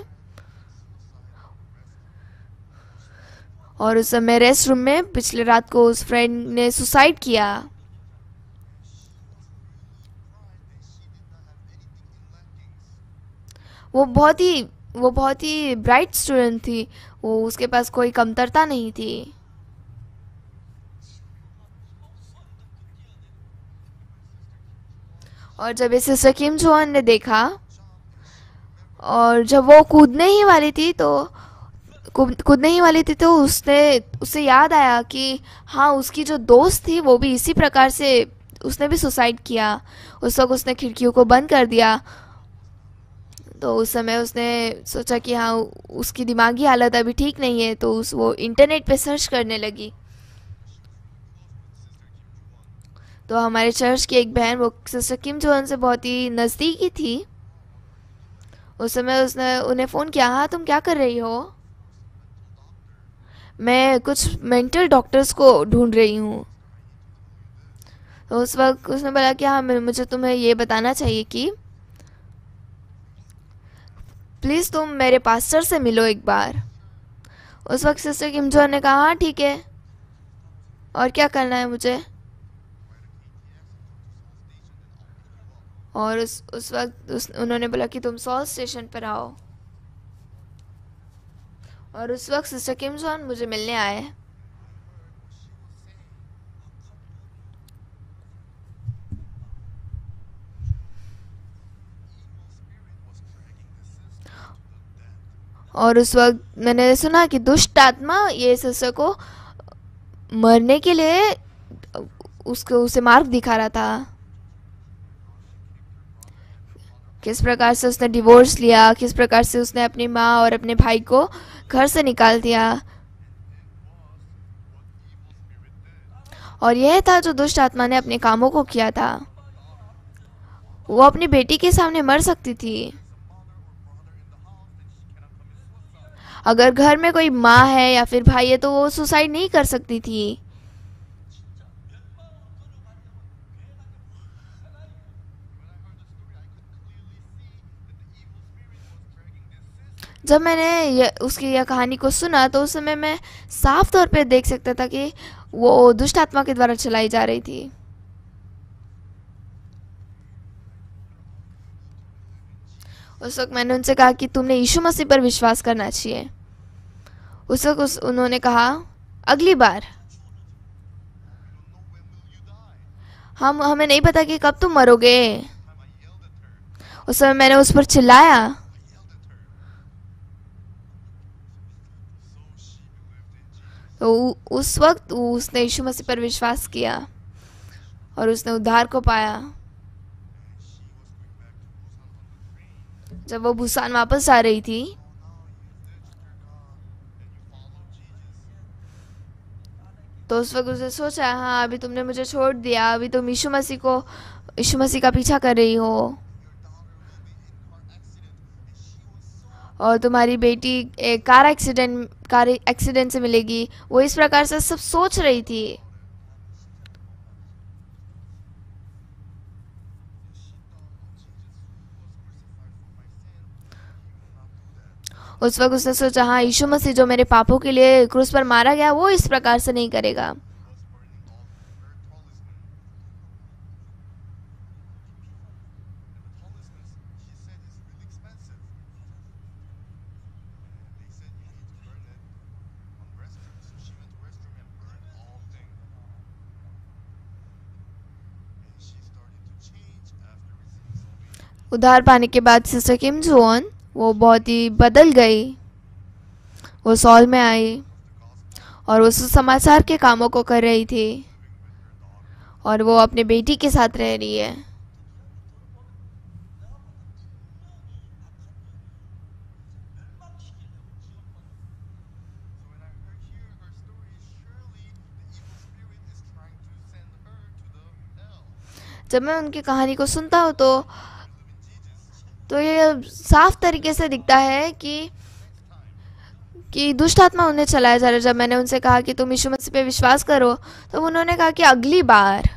और उस समय रेस्ट रूम में पिछले रात को उस फ्रेंड ने सुसाइड किया वो बहुत ही वो बहुत ही ब्राइट स्टूडेंट थी वो उसके पास कोई कमतरता नहीं थी और जब इसे सकीम चौहान ने देखा और जब वो कूदने ही वाली थी तो कूदने ही वाली थी तो उसने उसे याद आया कि हाँ उसकी जो दोस्त थी वो भी इसी प्रकार से उसने भी सुसाइड किया उस वक्त उसने खिड़कियों को बंद कर दिया तो उस समय उसने सोचा कि हाँ उसकी दिमागी हालत अभी ठीक नहीं है तो उस वो इंटरनेट पे सर्च करने लगी तो हमारे चर्च की एक बहन वो सिस्टर किम जो से बहुत ही नज़दीकी थी उस समय उसने उन्हें फ़ोन किया हाँ तुम क्या कर रही हो मैं कुछ मेंटल डॉक्टर्स को ढूंढ रही हूँ तो उस वक्त उसने बोला कि हाँ मुझे तुम्हें ये बताना चाहिए कि प्लीज़ तुम मेरे पास्टर से मिलो एक बार उस वक्त सिस्टर किमजोर ने कहा हाँ ठीक है और क्या करना है मुझे और उस उस वक्त उस उन्होंने बोला कि तुम सॉल स्टेशन पर आओ और उस वक्त सिस्टर किम जॉन मुझे मिलने आए और उस वक्त मैंने सुना कि दुष्ट आत्मा ये सिस्टर को मरने के लिए उसको उसे मार्ग दिखा रहा था किस प्रकार से उसने डिवोर्स लिया किस प्रकार से उसने अपनी माँ और अपने भाई को घर से निकाल दिया और यह था जो दुष्ट आत्मा ने अपने कामों को किया था वो अपनी बेटी के सामने मर सकती थी अगर घर में कोई माँ है या फिर भाई है तो वो सुसाइड नहीं कर सकती थी जब मैंने ये उसकी यह कहानी को सुना तो उस समय मैं साफ तौर पर देख सकता था कि वो दुष्ट आत्मा के द्वारा चलाई जा रही थी उस वक्त मैंने उनसे कहा कि तुमने यीशु मसीह पर विश्वास करना चाहिए उस वक्त उस उन्होंने कहा अगली बार हम हमें नहीं पता कि कब तुम मरोगे उस समय मैंने उस पर चिल्लाया उस वक्त उसने यीशु मसीह पर विश्वास किया और उसने उद्धार को पाया जब वो भूसान वापस आ रही थी तो उस वक्त उसने सोचा हाँ अभी तुमने मुझे छोड़ दिया अभी तुम यीशु मसीह को यीशु मसीह का पीछा कर रही हो और तुम्हारी बेटी एक कार एक्सीडेंट कार एक्सीडेंट से मिलेगी वो इस प्रकार से सब सोच रही थी उस वक्त उसने सोचा हाँ यीशु मसीह जो मेरे पापों के लिए क्रूस पर मारा गया वो इस प्रकार से नहीं करेगा उधार पाने के बाद सिस्टर किम जोन वो बहुत ही बदल गई वो सॉल में आई और वो समाचार के कामों को कर रही थी और वो अपने बेटी के साथ रह रही है जब मैं उनकी कहानी को सुनता हूँ तो तो ये साफ तरीके से दिखता है कि कि दुष्ट आत्मा उन्हें चलाया जा रहा है जब मैंने उनसे कहा कि तुम यीशु मसीह पे विश्वास करो तब तो उन्होंने कहा कि अगली बार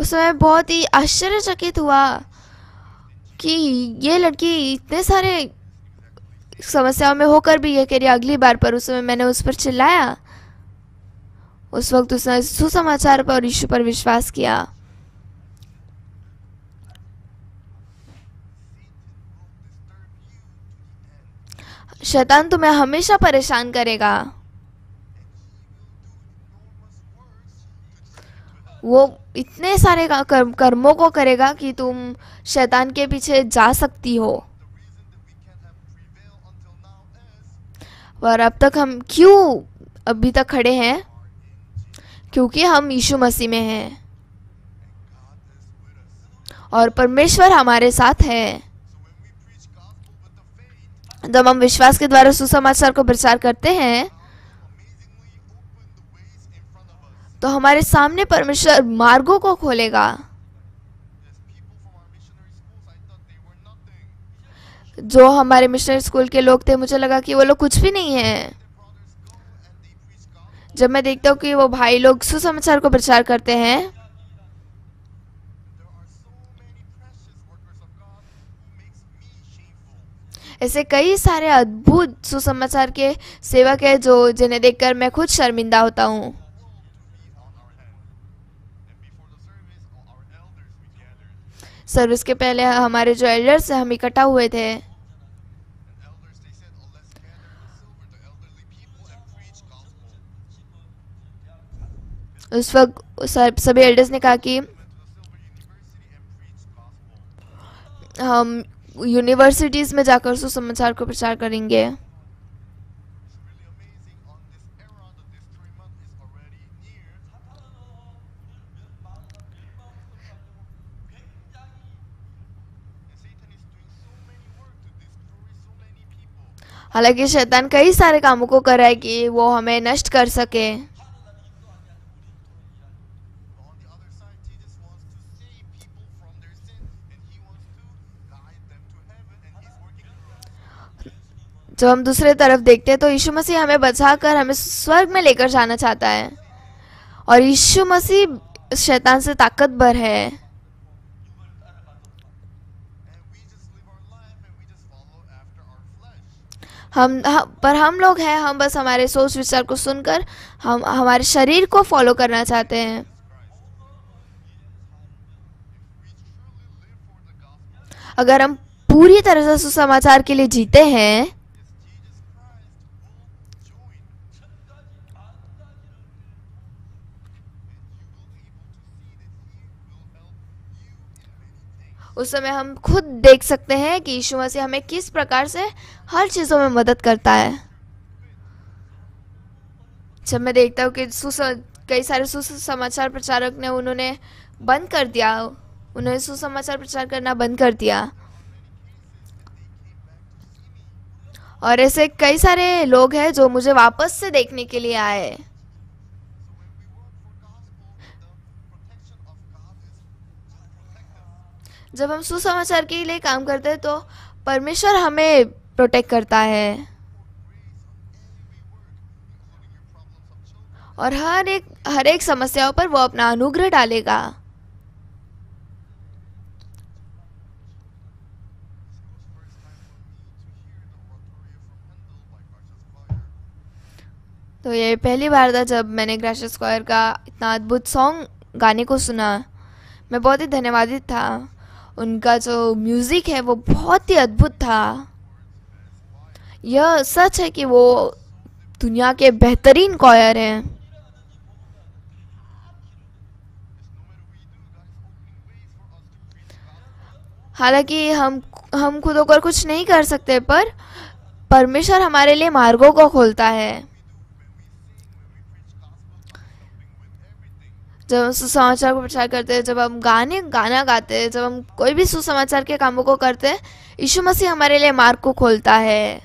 उस समय बहुत ही आश्चर्यचकित हुआ कि ये लड़की इतने सारे समस्याओं में होकर भी ये कह रही अगली बार पर उस समय मैंने उस पर चिल्लाया उस वक्त उसने सुसमाचार पर और यीशु पर विश्वास किया शैतान तुम्हें हमेशा परेशान करेगा वो इतने सारे कर्मों को करेगा कि तुम शैतान के पीछे जा सकती हो और अब तक हम क्यों अभी तक खड़े हैं क्योंकि हम यीशु मसीह में हैं और परमेश्वर हमारे साथ है जब हम विश्वास के द्वारा सुसमाचार को प्रचार करते हैं तो हमारे सामने परमेश्वर मार्गों को खोलेगा जो हमारे मिशनरी स्कूल के लोग थे मुझे लगा कि वो लोग कुछ भी नहीं है जब मैं देखता हूँ कि वो भाई लोग सुसमाचार को प्रचार करते हैं ऐसे कई सारे अद्भुत सुसमाचार के सेवक है जो जिन्हें देखकर मैं खुद शर्मिंदा होता हूँ सर्विस के पहले हमारे जो एल्डर्स हम इकट्ठा हुए थे उस वक्त सभी एल्डर्स ने कहा कि हम यूनिवर्सिटीज़ में जाकर सुसमाचार को प्रचार करेंगे हालांकि शैतान कई सारे कामों को कर रहा है कि वो हमें नष्ट कर सके जब हम दूसरे तरफ देखते हैं तो यीशु मसीह हमें बचाकर हमें स्वर्ग में लेकर जाना चाहता है और यीशु मसीह शैतान से ताकतवर है हम, हम पर हम लोग हैं हम बस हमारे सोच विचार को सुनकर हम हमारे शरीर को फॉलो करना चाहते हैं अगर हम पूरी तरह से सुसमाचार के लिए जीते हैं उस समय हम खुद देख सकते हैं कि यीशु मसीह हमें किस प्रकार से हर चीज़ों में मदद करता है जब मैं देखता हूँ कि कई सारे सुसमाचार प्रचारक ने उन्होंने बंद कर दिया उन्होंने सुसमाचार प्रचार करना बंद कर दिया और ऐसे कई सारे लोग हैं जो मुझे वापस से देखने के लिए आए जब हम सुसमाचार के लिए काम करते हैं तो परमेश्वर हमें प्रोटेक्ट करता है और हर एक हर एक समस्याओं पर वो अपना अनुग्रह डालेगा तो ये पहली बार था जब मैंने ग्रैश स्क्वायर का इतना अद्भुत सॉन्ग गाने को सुना मैं बहुत ही धन्यवादित था उनका जो म्यूज़िक है वो बहुत ही अद्भुत था यह सच है कि वो दुनिया के बेहतरीन कॉयर हैं हालांकि हम हम खुद होकर कुछ नहीं कर सकते पर परमेश्वर हमारे लिए मार्गों को खोलता है जब हम सुसमाचार को प्रचार करते हैं जब हम गाने गाना गाते हैं जब हम कोई भी सुसमाचार के कामों को करते हैं यीशु मसीह हमारे लिए मार्ग को खोलता है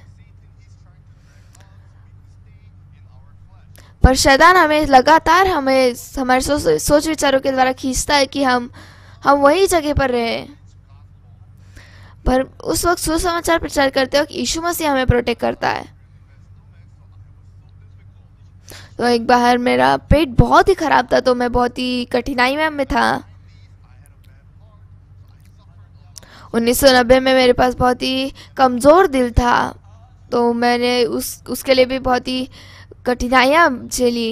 पर शैतान हमें लगातार हमें हमारे सो, सोच विचारों के द्वारा खींचता है कि हम हम वही जगह पर रहे पर उस वक्त सुसमाचार प्रचार करते वक्त यीशु मसीह हमें प्रोटेक्ट करता है तो एक बार मेरा पेट बहुत ही ख़राब था तो मैं बहुत ही कठिनाई में, में था 1990 में मेरे पास बहुत ही कमज़ोर दिल था तो मैंने उस उसके लिए भी बहुत ही कठिनाइयाँ झेली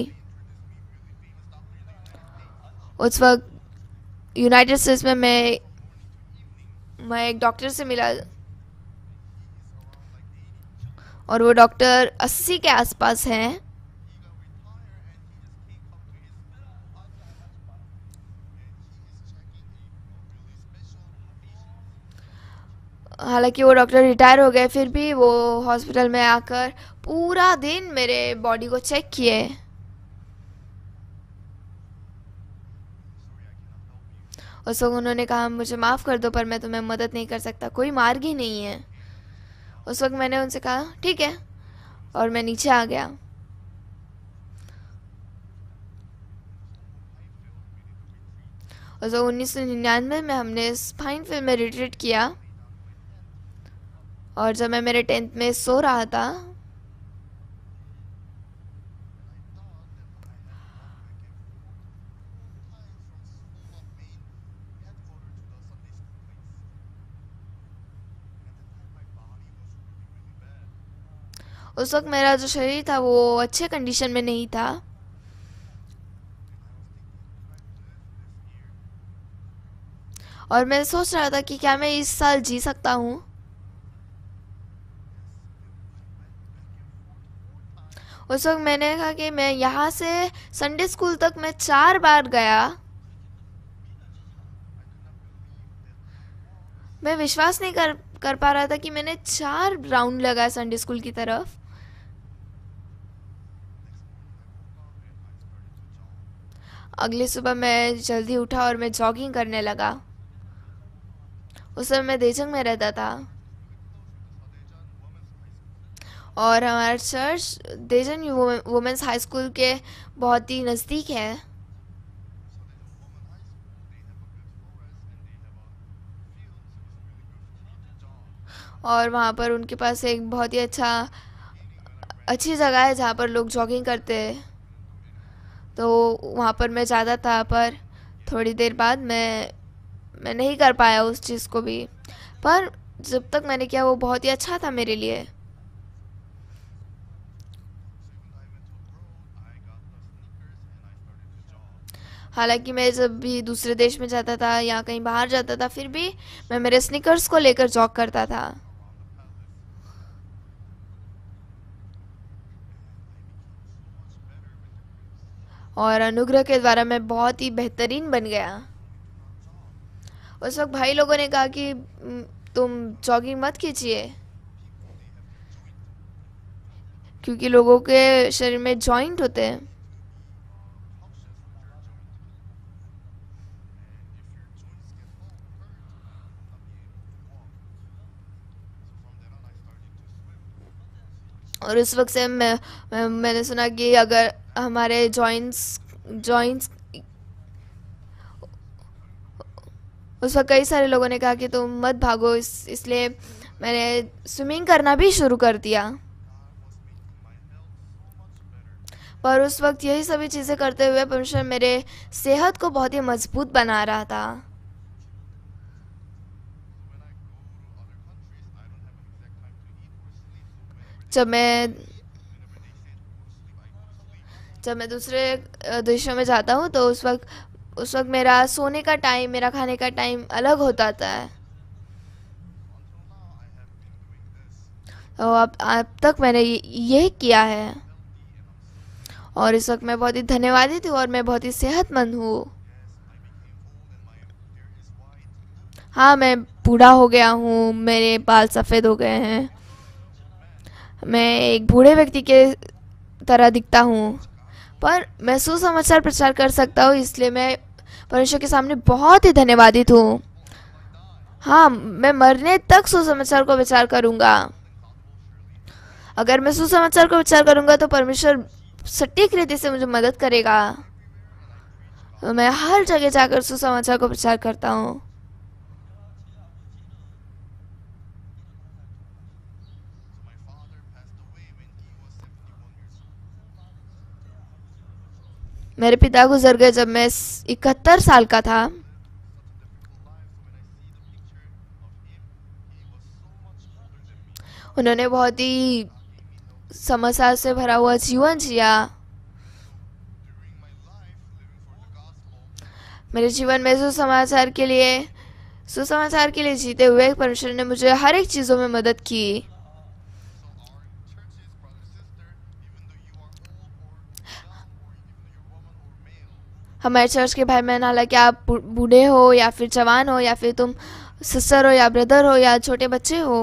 उस वक्त यूनाइटेड स्टेट्स में मैं मैं एक डॉक्टर से मिला और वो डॉक्टर अस्सी के आसपास हैं हालांकि वो डॉक्टर रिटायर हो गए फिर भी वो हॉस्पिटल में आकर पूरा दिन मेरे बॉडी को चेक किए उस वक्त उन्होंने कहा मुझे माफ़ कर दो पर मैं तुम्हें मदद नहीं कर सकता कोई मार्ग ही नहीं है उस वक्त मैंने उनसे कहा ठीक है और मैं नीचे आ गया उस उन्नीस सौ निन्यानवे में हमने स्पाइन फिल्म में रिट्रीट किया और जब मैं मेरे टेंथ में सो रहा था उस वक्त मेरा जो शरीर था वो अच्छे कंडीशन में नहीं था और मैं सोच रहा था कि क्या मैं इस साल जी सकता हूँ उस वक्त मैंने कहा कि मैं यहाँ से संडे स्कूल तक मैं चार बार गया मैं विश्वास नहीं कर कर पा रहा था कि मैंने चार राउंड लगाया संडे स्कूल की तरफ अगली सुबह मैं जल्दी उठा और मैं जॉगिंग करने लगा उस समय मैं देजंग में रहता था और हमारा चर्च देजन वुमेंस हाई स्कूल के बहुत ही नज़दीक है और वहाँ पर उनके पास एक बहुत ही अच्छा अच्छी जगह है जहाँ पर लोग जॉगिंग करते हैं तो वहाँ पर मैं जाता था पर थोड़ी देर बाद मैं मैं नहीं कर पाया उस चीज़ को भी पर जब तक मैंने किया वो बहुत ही अच्छा था मेरे लिए हालांकि मैं जब भी दूसरे देश में जाता था या कहीं बाहर जाता था फिर भी मैं मेरे स्निकर्स को लेकर जॉक करता था और अनुग्रह के द्वारा मैं बहुत ही बेहतरीन बन गया उस वक्त भाई लोगों ने कहा कि तुम जॉगिंग मत कीजिए क्योंकि लोगों के शरीर में जॉइंट होते हैं और उस वक्त से मैं, मैं मैंने सुना कि अगर हमारे जॉइंट्स जॉइंट्स उस वक्त कई सारे लोगों ने कहा कि तुम मत भागो इस इसलिए मैंने स्विमिंग करना भी शुरू कर दिया पर उस वक्त यही सभी चीज़ें करते हुए परमेश्वर मेरे सेहत को बहुत ही मजबूत बना रहा था जब मैं जब मैं दूसरे देशों में जाता हूँ तो उस वक्त उस वक्त मेरा सोने का टाइम मेरा खाने का टाइम अलग हो जाता है तो अब अब तक मैंने यह किया है और इस वक्त मैं बहुत ही धन्यवादित हूँ और मैं बहुत ही सेहतमंद हूँ हाँ मैं बूढ़ा हो गया हूँ मेरे बाल सफ़ेद हो गए हैं मैं एक बूढ़े व्यक्ति के तरह दिखता हूँ पर मैं सुसमाचार प्रचार कर सकता हूँ इसलिए मैं परमेश्वर के सामने बहुत ही धन्यवादित हूँ हाँ मैं मरने तक सुसमाचार को विचार करूँगा अगर मैं सुसमाचार को विचार करूँगा तो परमेश्वर सटीक रीति से मुझे मदद करेगा मैं हर जगह जाकर सुसमाचार को प्रचार करता हूँ मेरे पिता गुजर गए जब मैं इकहत्तर साल का था उन्होंने बहुत ही समस्या से भरा हुआ जीवन जिया मेरे जीवन में सुसमाचार के लिए सुसमाचार के लिए जीते हुए परमेश्वर ने मुझे हर एक चीज़ों में मदद की हमारे चर्च के भाई बहन हालांकि आप बूढ़े हो या फिर जवान हो या फिर तुम सिस्टर हो या ब्रदर हो या छोटे बच्चे हो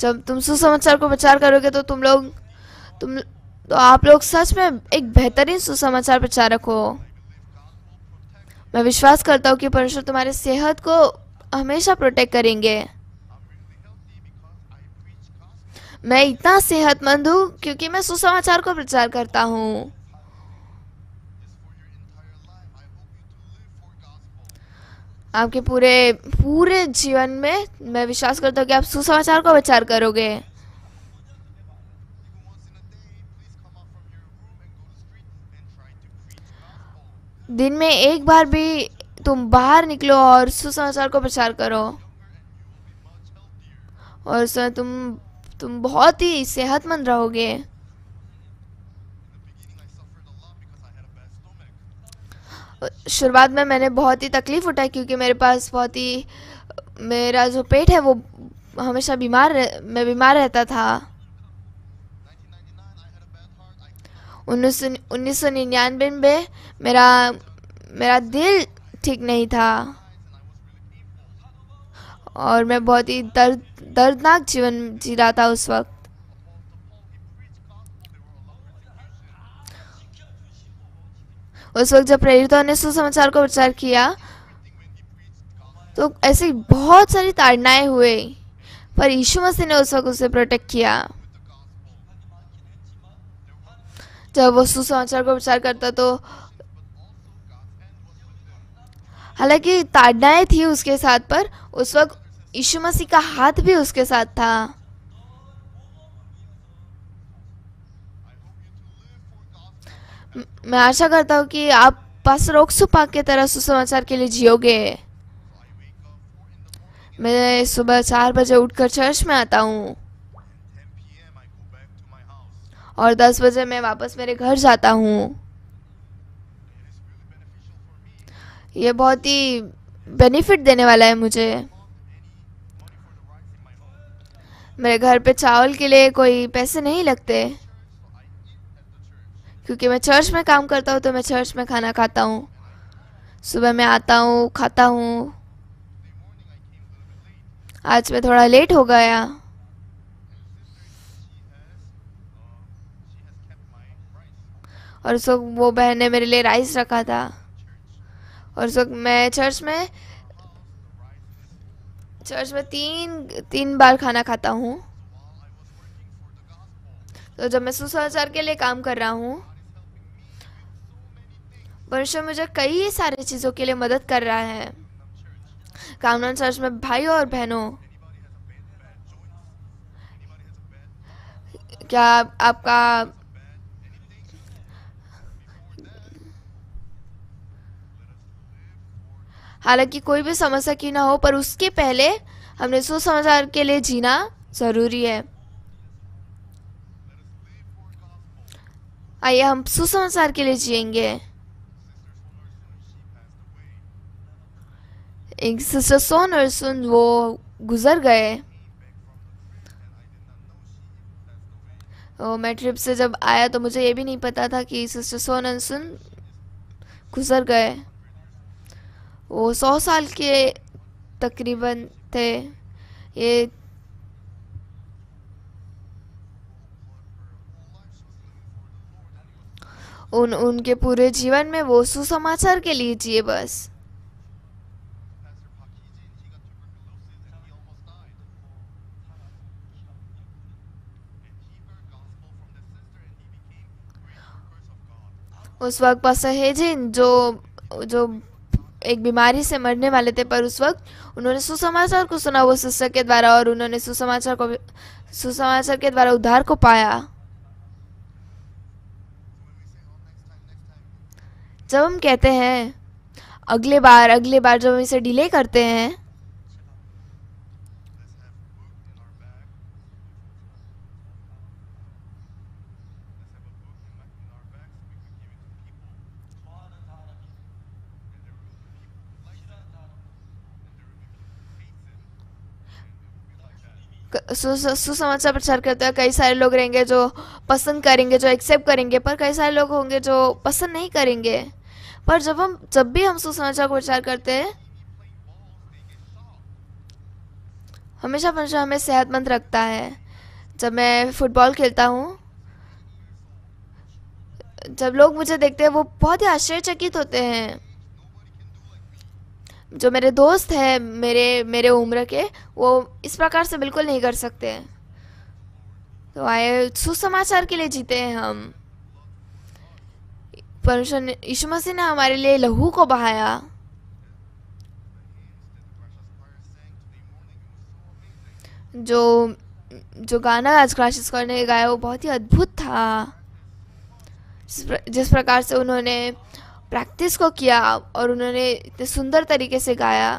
जब तुम सुसमाचार को प्रचार करोगे तो तुम लोग तुम तो आप लोग सच में एक बेहतरीन सुसमाचार प्रचारक हो मैं विश्वास करता हूँ कि परमेश्वर तुम्हारे सेहत को हमेशा प्रोटेक्ट करेंगे मैं इतना सेहतमंद हूँ क्योंकि मैं सुसमाचार को प्रचार करता हूँ आपके पूरे पूरे जीवन में मैं विश्वास करता हूँ कि आप सुसमाचार को प्रचार करोगे दिन में एक बार भी तुम बाहर निकलो और सुसमाचार को प्रचार करो और सर तुम तुम बहुत ही सेहतमंद रहोगे शुरुआत में मैंने बहुत ही तकलीफ़ उठाई क्योंकि मेरे पास बहुत ही मेरा जो पेट है वो हमेशा बीमार मैं बीमार रहता था उन्नीस सौ निन्यानवे में मेरा मेरा दिल ठीक नहीं था और मैं बहुत ही दर्द दर्दनाक जीवन जी रहा था उस वक्त उस वक्त जब प्रेरितों ने सुसमाचार को प्रचार किया तो ऐसी बहुत सारी ताड़नाएं हुए पर यीशु मसीह ने उस वक्त उसे प्रोटेक्ट किया जब वो सुसमाचार को प्रचार करता तो हालांकि ताडनाएं थी उसके साथ पर उस वक्त यीशु मसीह का हाथ भी उसके साथ था मैं आशा करता हूँ कि आप पास रोक सुपाक के तरह सुसमाचार के लिए जियोगे मैं सुबह चार बजे उठकर चर्च में आता हूँ और दस बजे मैं वापस मेरे घर जाता हूँ ये बहुत ही बेनिफिट देने वाला है मुझे मेरे घर पे चावल के लिए कोई पैसे नहीं लगते क्योंकि मैं चर्च में काम करता हूँ तो मैं चर्च में खाना खाता हूँ सुबह मैं आता हूँ खाता हूँ आज मैं थोड़ा लेट हो गया और उसको वो बहन ने मेरे लिए राइस रखा था और उस वक्त मैं चर्च में चर्च में तीन तीन बार खाना खाता हूँ तो जब मैं सुसमाचार के लिए काम कर रहा हूँ परमेश्वर मुझे कई सारी चीज़ों के लिए मदद कर रहा है कामरान चर्च में भाइयों और बहनों क्या आपका हालांकि कोई भी समस्या की ना हो पर उसके पहले हमने सोच समझदार के लिए जीना ज़रूरी है आइए हम सुसमाचार के लिए जिएंगे एक सिस्टर सोन और सुन वो गुजर गए ओ, मैं ट्रिप से जब आया तो मुझे ये भी नहीं पता था कि सिस्टर सोन और सुन गुजर गए वो सौ साल के तकरीबन थे ये उन उनके पूरे जीवन में वो सुसमाचार के लिए जिए बस उस वक्त पास है जिन जो जो एक बीमारी से मरने वाले थे पर उस वक्त उन्होंने सुसमाचार को सुना वो शिष्य के द्वारा और उन्होंने सुसमाचार को सुसमाचार के द्वारा उद्धार को पाया जब हम कहते हैं अगले बार अगले बार जब हम इसे डिले करते हैं सुसमाचार प्रचार करते हैं कई सारे लोग रहेंगे जो पसंद करेंगे जो एक्सेप्ट करेंगे पर कई सारे लोग होंगे जो पसंद नहीं करेंगे पर जब हम जब भी हम सुसमाचार को प्रचार करते हैं हमेशा हमेशा हमें सेहतमंद रखता है जब मैं फुटबॉल खेलता हूँ जब लोग मुझे देखते हैं वो बहुत ही आश्चर्यचकित होते हैं जो मेरे दोस्त हैं मेरे मेरे उम्र के वो इस प्रकार से बिल्कुल नहीं कर सकते तो आए सुसमाचार के लिए जीते हैं हम परमेश्वर यीशु मसीह ने हमारे लिए लहू को बहाया जो जो गाना आज क्राशिस करने गाया वो बहुत ही अद्भुत था जिस प्रकार से उन्होंने प्रैक्टिस को किया और उन्होंने इतने सुंदर तरीके से गाया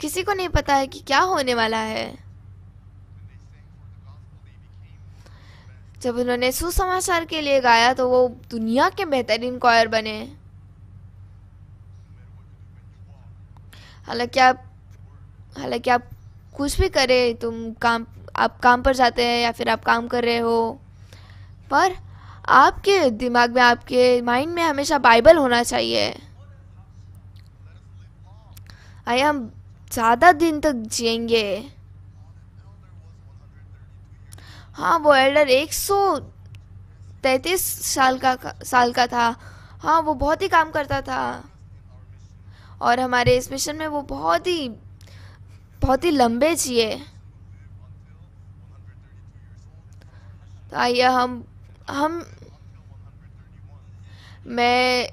किसी को नहीं पता है कि क्या होने वाला है जब उन्होंने सुसमाचार के लिए गाया तो वो दुनिया के बेहतरीन कॉयर बने हालांकि आप हालांकि आप कुछ भी करें तुम काम आप काम पर जाते हैं या फिर आप काम कर रहे हो पर आपके दिमाग में आपके माइंड में हमेशा बाइबल होना चाहिए आइए हम ज़्यादा दिन तक जिएंगे हाँ वो एल्डर एक सौ तैतीस साल का साल का था हाँ वो बहुत ही काम करता था और हमारे इस मिशन में वो बहुत ही बहुत ही लंबे जिए तो आइए हम हम मैं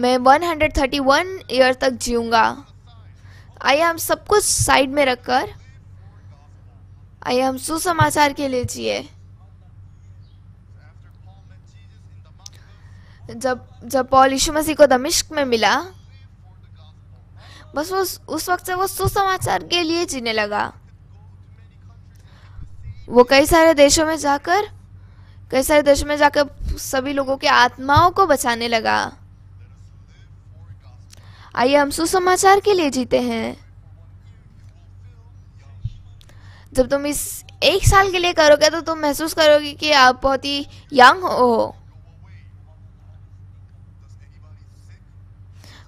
मैं 131 ईयर तक जीऊँगा आइए हम सब कुछ साइड में रखकर आइए हम सुसमाचार के लिए जिए जब जब पॉल यीशु मसीह को दमिश्क में मिला बस वो उस वक्त से वो सुसमाचार के लिए जीने लगा वो कई सारे देशों में जाकर कई सारे देशों में जाकर सभी लोगों के आत्माओं को बचाने लगा आइए हम सुसमाचार के लिए जीते हैं जब तुम इस एक साल के लिए करोगे तो तुम महसूस करोगे कि आप बहुत ही यंग हो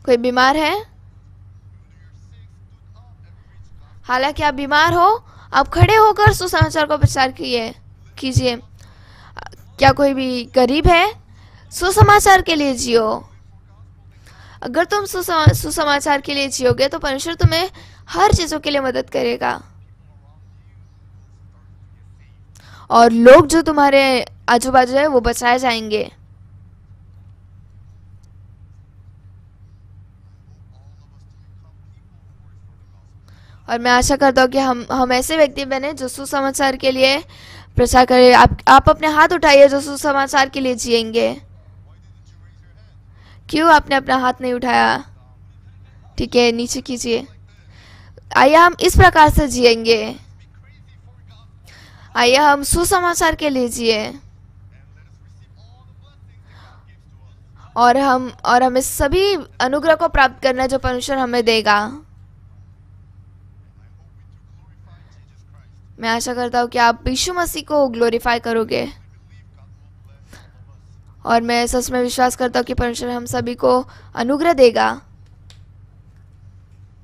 कोई बीमार है हालांकि आप बीमार हो आप खड़े होकर सुसमाचार को प्रचार किए कीजिए क्या कोई भी गरीब है सुसमाचार के लिए जियो अगर तुम सुसमा, सुसमाचार के लिए जियोगे तो परमेश्वर तुम्हें हर चीज़ों के लिए मदद करेगा और लोग जो तुम्हारे आजू बाजू है वो बचाए जाएंगे और मैं आशा करता हूँ कि हम हम ऐसे व्यक्ति बने जो सुसमाचार के लिए प्रचार करें आप आप अपने हाथ उठाइए जो सुसमाचार के लिए जिएंगे क्यों आपने अपना हाथ नहीं उठाया ठीक है नीचे कीजिए आइए हम इस प्रकार से जिएंगे आइए हम सुसमाचार के लिए जिए और हम और हमें सभी अनुग्रह को प्राप्त करना जो परमेश्वर हमें देगा मैं आशा करता हूँ कि आप यीशु मसीह को ग्लोरीफाई करोगे और मैं सच में विश्वास करता हूँ कि परमेश्वर हम सभी को अनुग्रह देगा